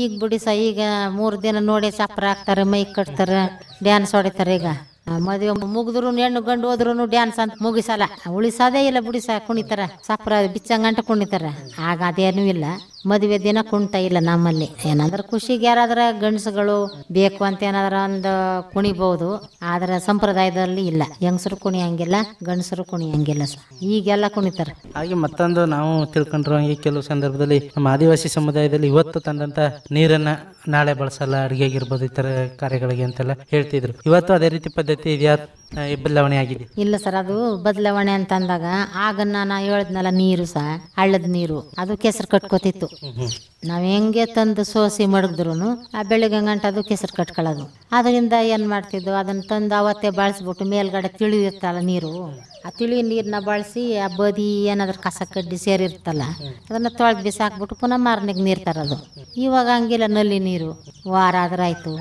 ಈಗ ಬಿಡಿ ಸ ಈಗ ಮೂರು ದಿನ ನೋಡಿ ಸಪ್ರ ಹಾಕ್ತಾರೆ ಮೈ ಕಟ್ತಾರೆ ಡ್ಯಾನ್ಸ್ ಹೊಡಿತಾರೆ ಈಗ ಮದುವೆ ಮುಗಿದ್ರು ಹೆಣ್ಣು ಗಂಡು ಹೋದ್ರು ಡ್ಯಾನ್ಸ್ ಅಂತ ಮುಗಿಸಲ್ಲ ಉಳಿಸೋದೇ ಇಲ್ಲ ಬಿಡಿಸ ಕುಣಿತಾರ ಸಪ್ರ ಬಿಚ್ಚಂಗಂಟ ಕುಣಿತಾರ ಆಗ ಅದೇನೂ ಇಲ್ಲ ಮದುವೆ ದಿನ ಕುಂಟ ಇಲ್ಲ ನಮ್ಮಲ್ಲಿ ಏನಾದರೂ ಖುಷಿಗೆ ಯಾರಾದ್ರೂ ಗಂಡಸುಗಳು ಬೇಕು ಅಂತ ಏನಾದ್ರೂ ಒಂದು ಕುಣಿಬಹುದು ಆದ್ರೆ ಸಂಪ್ರದಾಯದಲ್ಲಿ ಇಲ್ಲ ಹೆಂಗಸರು ಕುಣಿಯಂಗಿಲ್ಲ ಗಂಡಸರು ಕುಣಿಯಂಗಿಲ್ಲ ಈಗೆಲ್ಲ ಕುಣಿತಾರೆ ಹಾಗೆ ಮತ್ತೊಂದು ನಾವು ತಿಳ್ಕೊಂಡಿರುವಂಗೆ ಕೆಲವು ಸಂದರ್ಭದಲ್ಲಿ ನಮ್ಮ ಆದಿವಾಸಿ ಸಮುದಾಯದಲ್ಲಿ ಇವತ್ತು ತಂದಂತ ನೀರನ್ನ ನಾಳೆ ಬಳಸಲ್ಲ ಆಗಿರ್ಬೋದು ಈ ತರ ಕಾರ್ಯಗಳಿಗೆ ಅಂತೆಲ್ಲ ಹೇಳ್ತಿದ್ರು ಇವತ್ತು ಅದೇ ರೀತಿ ಪದ್ಧತಿ ಇದೆಯಾ ಬದಲಾವಣೆ ಆಗಿದೆ ಇಲ್ಲ ಸರ್ ಅದು ಬದಲಾವಣೆ ಅಂತ ಅಂದಾಗ ಆಗ ನಾ ಹೇಳದ್ನಲ್ಲ ನೀರು ಸಹ ಹಳ್ಳದ ನೀರು ಅದು ಕೆಸರು ಕಟ್ಕೋತಿತ್ತು ನಾವ್ ಹೆಂಗೆ ತಂದು ಸೋಸಿ ಮಡಗದ್ರು ಆ ಬೆಳಿಗ್ಗೆ ಅದು ಕೆಸರು ಕಟ್ಕೊಳ್ಳೋದು ಅದರಿಂದ ಏನ್ ಮಾಡ್ತಿದ್ವು ಅದನ್ನ ತಂದು ಅವತ್ತೇ ಬಳಸ್ಬಿಟ್ಟು ಮೇಲ್ಗಡೆ ಇರ್ತಲ್ಲ ನೀರು ಆ ತಿಳಿ ನೀರನ್ನ ಬಳಸಿ ಆ ಬದಿ ಏನಾದ್ರು ಕಸ ಕಡ್ಡಿ ಸೇರಿರ್ತಲ್ಲ ಅದನ್ನ ತೊಳೆದು ಬಿಸಾಕ್ಬಿಟ್ಟು ಪುನಃ ಮಾರನಿಗೆ ನೀರು ತರೋದು ಇವಾಗ ಹಂಗಿಲ್ಲ ನಲ್ಲಿ ನೀರು ವಾರ ಆದ್ರಾಯ್ತು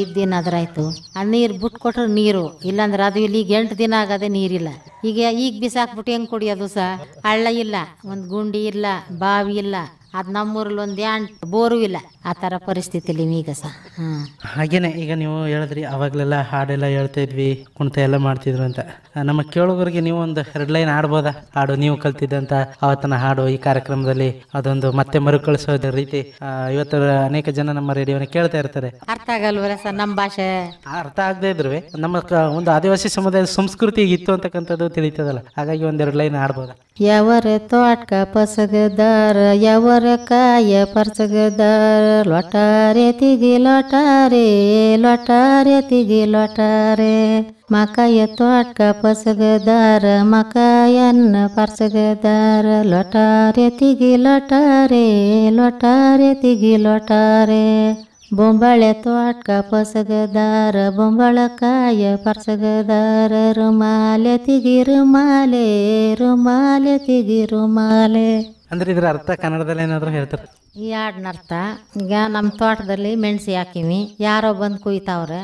ಐದು ದಿನ ಆದ್ರಾಯ್ತು ಆ ನೀರು ಬಿಟ್ಟು ಕೊಟ್ರೆ ನೀರು ಇಲ್ಲಾಂದ್ರೆ ಅದು ಇಲ್ಲಿ ಈಗ ಎಂಟು ದಿನ ಆಗದೆ ನೀರಿಲ್ಲ ಈಗ ಈಗ ಬಿಸಾಕ್ಬಿಟ್ಟು ಹೆಂಗೆ ಕುಡಿಯೋದು ಸಹ ಹಳ್ಳ ಇಲ್ಲ ಒಂದು ಗುಂಡಿ ಇಲ್ಲ ಬಾವಿ ಇಲ್ಲ ಅದು ನಮ್ಮೂರಲ್ಲಿ ಒಂದು ಬೋರು ಇಲ್ಲ ಆ ಥರ ಪರಿಸ್ಥಿತಿಲಿ ಈಗ ಸಹ ಹಾಗೇನೆ ಈಗ ನೀವು ಹೇಳಿದ್ರಿ ಅವಾಗಲೆಲ್ಲ ಹಾಡೆಲ್ಲ ಹೇಳ್ತಾ ಇದ್ವಿ ಕುಣಿತ ಎಲ್ಲ ಮಾಡ್ತಿದ್ರು ಅಂತ ನಮ್ಮ ಕೇಳುಗರಿಗೆ ನೀವು ಒಂದು ಎರಡು ಲೈನ್ ಆಡ್ಬೋದಾ ಹಾಡು ನೀವು ಕಲ್ತಿದ್ದಂತ ಆವತ್ತನ ಹಾಡು ಈ ಕಾರ್ಯಕ್ರಮದಲ್ಲಿ ಅದೊಂದು ಮತ್ತೆ ಮರುಕಳಿಸೋದ ರೀತಿ ಇವತ್ತು ಅನೇಕ ಜನ ನಮ್ಮ ರೇಡಿಯೋನ ಕೇಳ್ತಾ ಇರ್ತಾರೆ ಅರ್ಥ ಆಗಲ್ವಲ್ಲ ಸರ್ ನಮ್ಮ ಭಾಷೆ ಅರ್ಥ ಆಗದೆ ಇದ್ರು ನಮ್ಮ ಒಂದು ಆದಿವಾಸಿ ಸಮುದಾಯದ ಸಂಸ್ಕೃತಿ ಇತ್ತು ಅಂತಕ್ಕಂಥದ್ದು ತಿಳಿತದಲ್ಲ ಹಾಗಾಗಿ ಒಂದೆರಡು ಲೈನ್ ಆಡ್ಬೋದಾ ಯಾವರ ತೋಟ್ಕ ಪಸಗದಾರ ಯಾವ काय पर्चगदार लोटा रे तिगी लोटा रे लोटा रे तिगी लोटा रे माका येतो अटका पसगदार माका अन्न पार्सगदार लोटा रे तिगी लोटा रे लोटा रे तिगी लोटा रे ಬೊಂಬಾಳೆ ತೋಟ್ಕ ಪೊಸಗದಾರ ಬೊಂಬಳಕಾಯ ಪರ್ಸಗದಾರ ರುಮಾಲೆ ತಿಗಿರು ರುಮಾಲೆ ರುಮಾಲೆ ತಿಗಿರು ಮಾಲೆ ಅಂದ್ರೆ ಇದ್ರ ಅರ್ಥ ಕನ್ನಡದಲ್ಲಿ ಏನಾದ್ರು ಹೇಳ್ತಾರೆ ಈ ಅರ್ಥ ಈಗ ನಮ್ಮ ತೋಟದಲ್ಲಿ ಮೆಣಸಿ ಹಾಕಿವಿ ಯಾರೋ ಬಂದು ಕುಯ್ತಾವ್ರೆ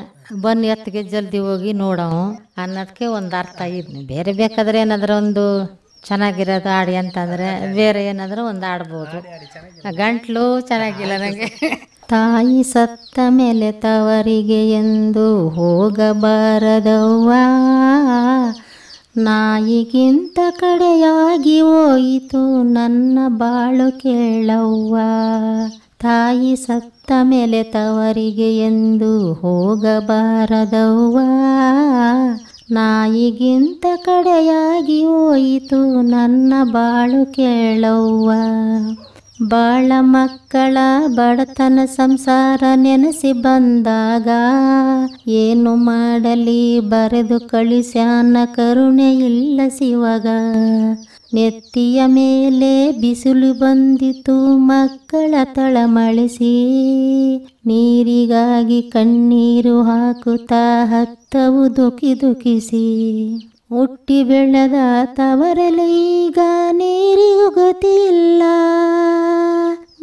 ಬಂದು ಎತ್ತಿಗೆ ಜಲ್ದಿ ಹೋಗಿ ನೋಡವು ಅನ್ನೋದಕ್ಕೆ ಒಂದು ಅರ್ಥ ಇದ್ನಿ ಬೇರೆ ಬೇಕಾದ್ರೆ ಏನಾದ್ರೂ ಒಂದು ಚೆನ್ನಾಗಿರೋದು ಆಡಿ ಅಂತಂದರೆ ಬೇರೆ ಏನಾದರೂ ಒಂದು ಆಡ್ಬೋದು ಗಂಟ್ಲು ಚೆನ್ನಾಗಿಲ್ಲ ನನಗೆ ತಾಯಿ ಸತ್ತ ಮೇಲೆ ತವರಿಗೆ ಎಂದು ಹೋಗಬಾರದವ್ವ ನಾಯಿಗಿಂತ ಕಡೆಯಾಗಿ ಹೋಯಿತು ನನ್ನ ಬಾಳು ಕೇಳವ್ವ ತಾಯಿ ಸತ್ತ ಮೇಲೆ ತವರಿಗೆ ಎಂದು ಹೋಗಬಾರದವ್ವ ನಾಯಿಗಿಂತ ಕಡೆಯಾಗಿ ಹೋಯಿತು ನನ್ನ ಬಾಳು ಕೇಳವ್ವ ಬಾಳ ಮಕ್ಕಳ ಬಡತನ ಸಂಸಾರ ನೆನೆಸಿ ಬಂದಾಗ ಏನು ಮಾಡಲಿ ಬರೆದು ಕಳಿಸ್ಯಾನ ಕರುಣೆ ಇಲ್ಲ ಶಿವಗ ನೆತ್ತಿಯ ಮೇಲೆ ಬಿಸಿಲು ಬಂದಿತು ಮಕ್ಕಳ ತಳಮಳಿಸಿ ನೀರಿಗಾಗಿ ಕಣ್ಣೀರು ಹಾಕುತ್ತಾ ಹತ್ತವು ದುಕಿ ದುಕಿಸಿ ಹುಟ್ಟಿ ಬೆಳೆದ ಗತಿ ಇಲ್ಲ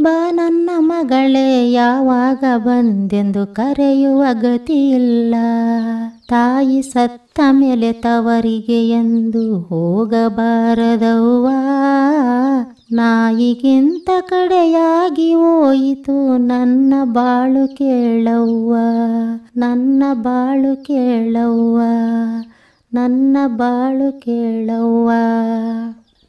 ಬಾ ನನ್ನ ಮಗಳೇ ಯಾವಾಗ ಬಂದೆಂದು ಕರೆಯುವ ಇಲ್ಲ ತಾಯಿ ಸತ್ತ ಮೇಲೆ ತವರಿಗೆ ಎಂದು ಹೋಗಬಾರದವ್ವ ನಾಯಿಗಿಂತ ಕಡೆಯಾಗಿ ಹೋಯಿತು ನನ್ನ ಬಾಳು ಕೇಳವ್ವ ನನ್ನ ಬಾಳು ಕೇಳವ್ವ ನನ್ನ ಬಾಳು ಕೇಳವ್ವ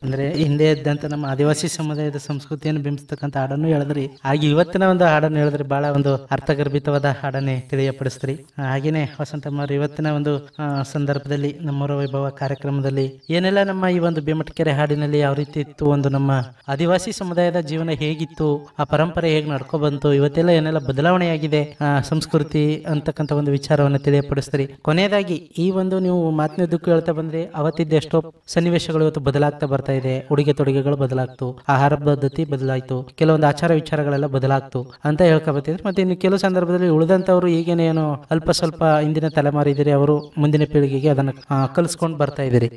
ಅಂದ್ರೆ ಹಿಂದೆ ಇದ್ದಂತ ನಮ್ಮ ಆದಿವಾಸಿ ಸಮುದಾಯದ ಸಂಸ್ಕೃತಿಯನ್ನು ಬಿಂಬಿಸತಕ್ಕಂತ ಹಾಡನ್ನು ಹೇಳಿದ್ರಿ ಹಾಗೆ ಇವತ್ತಿನ ಒಂದು ಹಾಡನ್ನು ಹೇಳಿದ್ರಿ ಬಹಳ ಒಂದು ಅರ್ಥಗರ್ಭಿತವಾದ ಹಾಡನ್ನೇ ತಿಳಿಯಪಡಿಸ್ತೀರಿ ಹಾಗೇನೆ ವಸಂತಮ್ಮವರು ಇವತ್ತಿನ ಒಂದು ಸಂದರ್ಭದಲ್ಲಿ ನಮ್ಮೂರ ವೈಭವ ಕಾರ್ಯಕ್ರಮದಲ್ಲಿ ಏನೆಲ್ಲ ನಮ್ಮ ಈ ಒಂದು ಬೇಮಟಕೆರೆ ಹಾಡಿನಲ್ಲಿ ಯಾವ ರೀತಿ ಇತ್ತು ಒಂದು ನಮ್ಮ ಆದಿವಾಸಿ ಸಮುದಾಯದ ಜೀವನ ಹೇಗಿತ್ತು ಆ ಪರಂಪರೆ ಹೇಗೆ ನಡ್ಕೊ ಬಂತು ಇವತ್ತೆಲ್ಲ ಏನೆಲ್ಲ ಬದಲಾವಣೆಯಾಗಿದೆ ಸಂಸ್ಕೃತಿ ಅಂತಕ್ಕಂಥ ಒಂದು ವಿಚಾರವನ್ನು ತಿಳಿಯಪಡಿಸ್ತೀರಿ ಕೊನೆಯದಾಗಿ ಈ ಒಂದು ನೀವು ಮಾತಿನದ್ದಕ್ಕೂ ಹೇಳ್ತಾ ಬಂದ್ರೆ ಅವತ್ತಿದ್ದ ಎಷ್ಟೋ ಸನ್ನಿವೇಶಗಳು ಇವತ್ತು ಬದಲಾಗ್ತಾ ಬರ್ತಾರೆ ಇದೆ ಉಡುಗೆ ತೊಡುಗೆಗಳು ಬದಲಾಗ್ತು ಆಹಾರ ಪದ್ಧತಿ ಬದಲಾಯ್ತು ಕೆಲವೊಂದು ಆಚಾರ ವಿಚಾರಗಳೆಲ್ಲ ಬದಲಾಗ್ತು ಅಂತ ಹೇಳ್ಕೊಬತ್ತಿದ್ರೆ ಮತ್ತೆ ಇನ್ನು ಕೆಲವು ಸಂದರ್ಭದಲ್ಲಿ ಉಳಿದಂತವರು ಈಗೇನೇನು ಅಲ್ಪ ಸ್ವಲ್ಪ ಹಿಂದಿನ ತಲೆಮಾರು ಅವರು ಮುಂದಿನ ಪೀಳಿಗೆಗೆ ಅದನ್ನ ಕಲಿಸ್ಕೊಂಡು ಬರ್ತಾ ಇದ್ದೀರಿ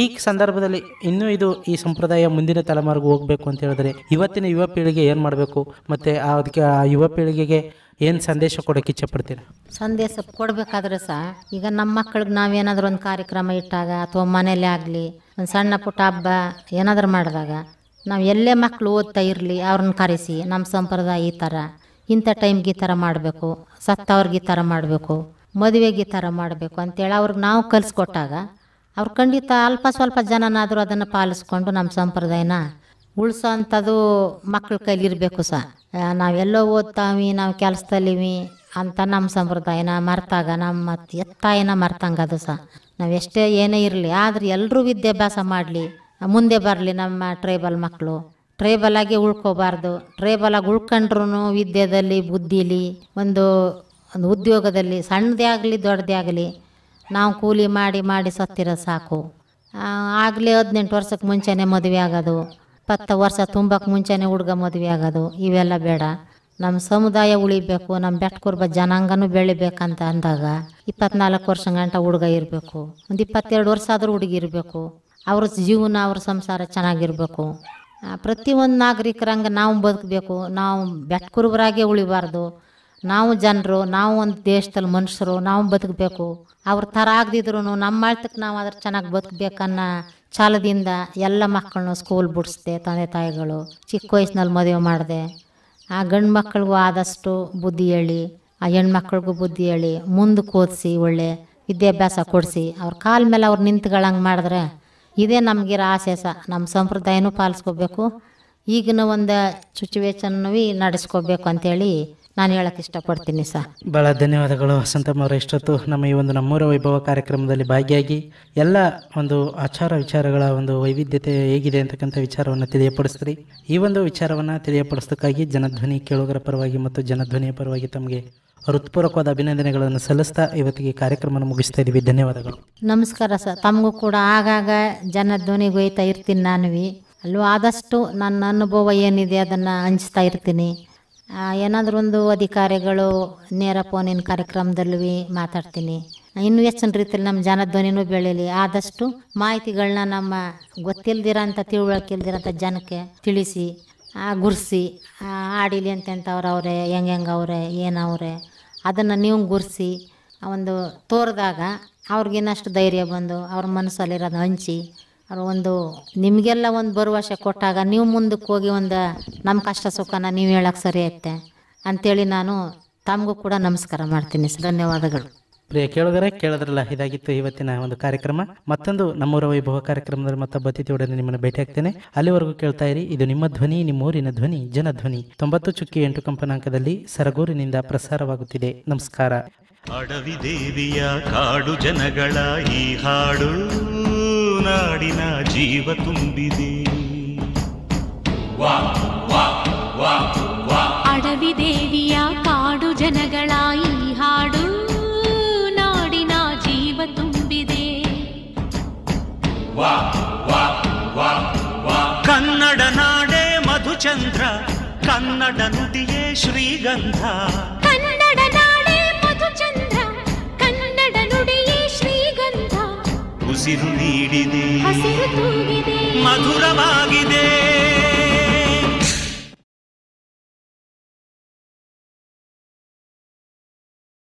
ಈ ಸಂದರ್ಭದಲ್ಲಿ ಇನ್ನೂ ಇದು ಈ ಸಂಪ್ರದಾಯ ಮುಂದಿನ ತಲೆಮಾರಿಗೆ ಹೋಗ್ಬೇಕು ಅಂತ ಹೇಳಿದ್ರೆ ಇವತ್ತಿನ ಯುವ ಪೀಳಿಗೆ ಏನ್ ಮಾಡಬೇಕು ಮತ್ತೆ ಅದಕ್ಕೆ ಆ ಯುವ ಪೀಳಿಗೆಗೆ ಏನು ಸಂದೇಶ ಕೊಡೋಕೆ ಇಚ್ಛೆಪಡ್ತೀರಾ ಸಂದೇಶ ಕೊಡಬೇಕಾದ್ರೆ ಸಹ ಈಗ ನಮ್ಮ ಮಕ್ಕಳಿಗೆ ನಾವೇನಾದರೂ ಒಂದು ಕಾರ್ಯಕ್ರಮ ಇಟ್ಟಾಗ ಅಥವಾ ಮನೇಲಿ ಆಗಲಿ ಒಂದು ಸಣ್ಣ ಪುಟ್ಟ ಹಬ್ಬ ಏನಾದರೂ ಮಾಡಿದಾಗ ನಾವು ಎಲ್ಲೇ ಮಕ್ಕಳು ಓದ್ತಾ ಇರಲಿ ಅವ್ರನ್ನ ಕರೆಸಿ ನಮ್ಮ ಸಂಪ್ರದಾಯ ಈ ಥರ ಇಂಥ ಟೈಮ್ಗೆ ಈ ಥರ ಮಾಡಬೇಕು ಸತ್ತವ್ರಿಗೆ ಈ ಥರ ಮಾಡಬೇಕು ಮದುವೆಗೆ ಈ ಥರ ಮಾಡಬೇಕು ಅಂತೇಳಿ ಅವ್ರಿಗೆ ನಾವು ಕಲಿಸ್ಕೊಟ್ಟಾಗ ಅವ್ರು ಖಂಡಿತ ಅಲ್ಪ ಸ್ವಲ್ಪ ಜನನಾದರೂ ಅದನ್ನು ಪಾಲಿಸ್ಕೊಂಡು ನಮ್ಮ ಸಂಪ್ರದಾಯನ ಉಳಿಸೋ ಅಂಥದ್ದು ಮಕ್ಕಳ ಕೈಲಿರಬೇಕು ಸಹ ನಾವೆಲ್ಲೋ ಓದ್ತಾವಿ ನಾವು ಕೆಲಸದಲ್ಲಿವಿ ಅಂತ ನಮ್ಮ ಸಂಪ್ರದಾಯನ ಮರ್ತಾಗ ನಮ್ಮ ಎತ್ತಾಯನ ಅದು ಸಹ ನಾವು ಎಷ್ಟೇ ಏನೇ ಇರಲಿ ಆದರೆ ಎಲ್ಲರೂ ವಿದ್ಯಾಭ್ಯಾಸ ಮಾಡಲಿ ಮುಂದೆ ಬರಲಿ ನಮ್ಮ ಟ್ರೈಬಲ್ ಮಕ್ಕಳು ಟ್ರೈಬಲಾಗಿ ಉಳ್ಕೋಬಾರ್ದು ಟ್ರೈಬಲಾಗಿ ಉಳ್ಕೊಂಡ್ರು ವಿದ್ಯೆಯಲ್ಲಿ ಬುದ್ಧಿಲಿ ಒಂದು ಒಂದು ಉದ್ಯೋಗದಲ್ಲಿ ಸಣ್ಣದೇ ಆಗಲಿ ದೊಡ್ಡದೇ ಆಗಲಿ ನಾವು ಕೂಲಿ ಮಾಡಿ ಮಾಡಿ ಸತ್ತಿರೋದು ಸಾಕು ಆಗಲೇ ಹದಿನೆಂಟು ವರ್ಷಕ್ಕೆ ಮುಂಚೆನೇ ಮದುವೆ ಆಗೋದು ಇಪ್ಪತ್ತು ವರ್ಷ ತುಂಬಕ್ಕೆ ಮುಂಚೆನೇ ಹುಡುಗ ಮದುವೆ ಆಗೋದು ಇವೆಲ್ಲ ಬೇಡ ನಮ್ಮ ಸಮುದಾಯ ಉಳಿಬೇಕು ನಮ್ಮ ಬೆಟ್ಟಕೂರ್ಬ ಜನಾಂಗನೂ ಬೆಳಿಬೇಕಂತ ಅಂದಾಗ ಇಪ್ಪತ್ನಾಲ್ಕು ವರ್ಷ ಗಂಟ ಹುಡುಗ ಇರಬೇಕು ಒಂದು ಇಪ್ಪತ್ತೆರಡು ವರ್ಷ ಆದರೂ ಹುಡುಗಿ ಇರಬೇಕು ಅವ್ರ ಜೀವನ ಅವ್ರ ಸಂಸಾರ ಚೆನ್ನಾಗಿರಬೇಕು ಪ್ರತಿಯೊಂದು ನಾಗರಿಕರಂಗೆ ನಾವು ಬದುಕಬೇಕು ನಾವು ಬೆಟ್ಟಕೂರ್ಬರಾಗೆ ಉಳಿಬಾರ್ದು ನಾವು ಜನರು ನಾವು ಒಂದು ದೇಶದಲ್ಲಿ ಮನುಷ್ಯರು ನಾವು ಬದುಕಬೇಕು ಅವ್ರ ಥರ ಆಗದಿದ್ರು ನಮ್ಮ ಆಳ್ತಕ್ಕೆ ನಾವು ಅದ್ರ ಚೆನ್ನಾಗಿ ಬದುಕಬೇಕನ್ನ ಛಲದಿಂದ ಎಲ್ಲ ಮಕ್ಕಳನ್ನು ಸ್ಕೂಲ್ ಬಿಡಿಸ್ದೆ ತಂದೆ ತಾಯಿಗಳು ಚಿಕ್ಕ ವಯಸ್ಸಿನಲ್ಲಿ ಮದುವೆ ಮಾಡಿದೆ ಆ ಗಂಡು ಮಕ್ಕಳಿಗೂ ಆದಷ್ಟು ಬುದ್ಧಿ ಹೇಳಿ ಆ ಹೆಣ್ಮಕ್ಳಿಗೂ ಬುದ್ಧಿ ಹೇಳಿ ಮುಂದೆ ಕೂದಿಸಿ ಒಳ್ಳೆ ವಿದ್ಯಾಭ್ಯಾಸ ಕೊಡಿಸಿ ಅವ್ರ ಕಾಲ ಮೇಲೆ ಅವ್ರು ನಿಂತ್ಗಳಂಗೆ ಮಾಡಿದ್ರೆ ಇದೇ ನಮಗಿರೋ ಆಸೆಸ ನಮ್ಮ ಸಂಪ್ರದಾಯನೂ ಪಾಲಿಸ್ಕೋಬೇಕು ಈಗಿನ ಒಂದು ಸಿಚುವೇಶನ್ನು ನಡೆಸ್ಕೋಬೇಕು ಅಂಥೇಳಿ ನಾನು ಹೇಳಕ್ ಇಷ್ಟಪಡ್ತೀನಿ ಸರ್ ಬಹಳ ಧನ್ಯವಾದಗಳು ವಸಂತಮ್ಮ ಅವರ ಇಷ್ಟೊತ್ತು ನಮ್ಮ ಈ ಒಂದು ನಮ್ಮೂರ ವೈಭವ ಕಾರ್ಯಕ್ರಮದಲ್ಲಿ ಭಾಗಿಯಾಗಿ ಎಲ್ಲ ಒಂದು ಆಚಾರ ವಿಚಾರಗಳ ಒಂದು ವೈವಿಧ್ಯತೆ ಹೇಗಿದೆ ಅಂತಕ್ಕಂಥ ವಿಚಾರವನ್ನು ತಿಳಿಯಪಡಿಸ್ತೀರಿ ಈ ಒಂದು ವಿಚಾರವನ್ನು ತಿಳಿಯಪಡಿಸೋದಕ್ಕಾಗಿ ಜನಧ್ವನಿ ಕೇಳುಗರ ಪರವಾಗಿ ಮತ್ತು ಜನಧ್ವನಿಯ ಪರವಾಗಿ ತಮಗೆ ಹೃತ್ಪೂರ್ವಕವಾದ ಅಭಿನಂದನೆಗಳನ್ನು ಸಲ್ಲಿಸ್ತಾ ಇವತ್ತಿಗೆ ಕಾರ್ಯಕ್ರಮ ಮುಗಿಸ್ತಾ ಇದ್ದೀವಿ ಧನ್ಯವಾದಗಳು ನಮಸ್ಕಾರ ಸರ್ ತಮಗೂ ಕೂಡ ಆಗಾಗ ಜನಧ್ವನಿಗೆ ಗೊಯ್ತಾ ಇರ್ತೀನಿ ನಾನು ಅಲ್ಲೂ ಆದಷ್ಟು ನನ್ನ ಅನುಭವ ಏನಿದೆ ಅದನ್ನು ಹಂಚ್ತಾ ಇರ್ತೀನಿ ಏನಾದರೂ ಒಂದು ಅಧಿಕಾರಿಗಳು ನೇರ ಫೋನಿನ ಕಾರ್ಯಕ್ರಮದಲ್ಲಿ ಮಾತಾಡ್ತೀನಿ ಇನ್ನು ಹೆಚ್ಚಿನ ರೀತಿಯಲ್ಲಿ ನಮ್ಮ ಜನಧ್ವನಿನೂ ಬೆಳೀಲಿ ಆದಷ್ಟು ಮಾಹಿತಿಗಳನ್ನ ನಮ್ಮ ಗೊತ್ತಿಲ್ದಿರೋಂಥ ತಿಳುವಳಿಕೆ ಇಲ್ದಿರೋಂಥ ಜನಕ್ಕೆ ತಿಳಿಸಿ ಗುರ್ಸಿ ಆಡಿಲಿ ಅಂತ ಅವ್ರೆ ಹೆಂಗೆ ಹೆಂಗೆ ಅವ್ರೆ ಏನವ್ರೆ ಅದನ್ನು ನೀವು ಗುರ್ಸಿ ಒಂದು ತೋರಿದಾಗ ಅವ್ರಿಗಿನ್ನಷ್ಟು ಧೈರ್ಯ ಬಂದು ಅವ್ರ ಮನಸ್ಸಲ್ಲಿರೋದು ಹಂಚಿ ಒಂದು ನಿಮಗೆಲ್ಲ ಒಂದು ಭರವಸೆ ಕೊಟ್ಟಾಗ ನೀವು ಮುಂದಕ್ಕೆ ಹೋಗಿ ಒಂದು ನಮ್ಮ ಕಷ್ಟ ಸುಖನ ನೀವು ಹೇಳಕ್ಕೆ ಸರಿ ಐತೆ ಅಂಥೇಳಿ ನಾನು ತಮಗೂ ಕೂಡ ನಮಸ್ಕಾರ ಮಾಡ್ತೀನಿ ಧನ್ಯವಾದಗಳು ಪ್ರಿಯ ಕೇಳಿದರೆ ಕೇಳಿದ್ರಲ್ಲ ಇದಾಗಿತ್ತು ಇವತ್ತಿನ ಒಂದು ಕಾರ್ಯಕ್ರಮ ಮತ್ತೊಂದು ನಮ್ಮೂರ ವೈಭವ ಕಾರ್ಯಕ್ರಮದಲ್ಲಿ ಮತ್ತೊಬ್ಬ ಬತ್ತಿತಿಯೊಡನೆ ನಿಮ್ಮನ್ನು ಭೇಟಿ ಹಾಕ್ತೇನೆ ಅಲ್ಲಿವರೆಗೂ ಕೇಳ್ತಾ ಇರಿ ಇದು ನಿಮ್ಮ ಧ್ವನಿ ನಿಮ್ಮೂರಿನ ಧ್ವನಿ ಜನಧ್ವನಿ ತೊಂಬತ್ತು ಚುಕ್ಕಿ ಎಂಟು ಕಂಪನಾಂಕದಲ್ಲಿ ಸರಗೂರಿನಿಂದ ಪ್ರಸಾರವಾಗುತ್ತಿದೆ ನಮಸ್ಕಾರ ಅಡವಿ ದೇವಿಯ ಕಾಡು ಜನಗಳ ಈ ಹಾಡು ನಾಡಿನ ಜೀವ ತುಂಬಿದೆ ಅಡವಿ ದೇವಿಯ ಕಾಡು ಜನಗಳ ಈ ಹಾಡು ನಾಡಿನ ಜೀವ ತುಂಬಿದೆ ಕನ್ನಡ ನಾಡೆ ಮಧುಚಂದ್ರ ಕನ್ನಡ ನುಡಿಯೇ ಶ್ರೀಗಂಧ ಸಿರು ಹಸಿರು ನೀಡಿದೆ ಹಸಿರು ಮಧುರವಾಗಿದೆ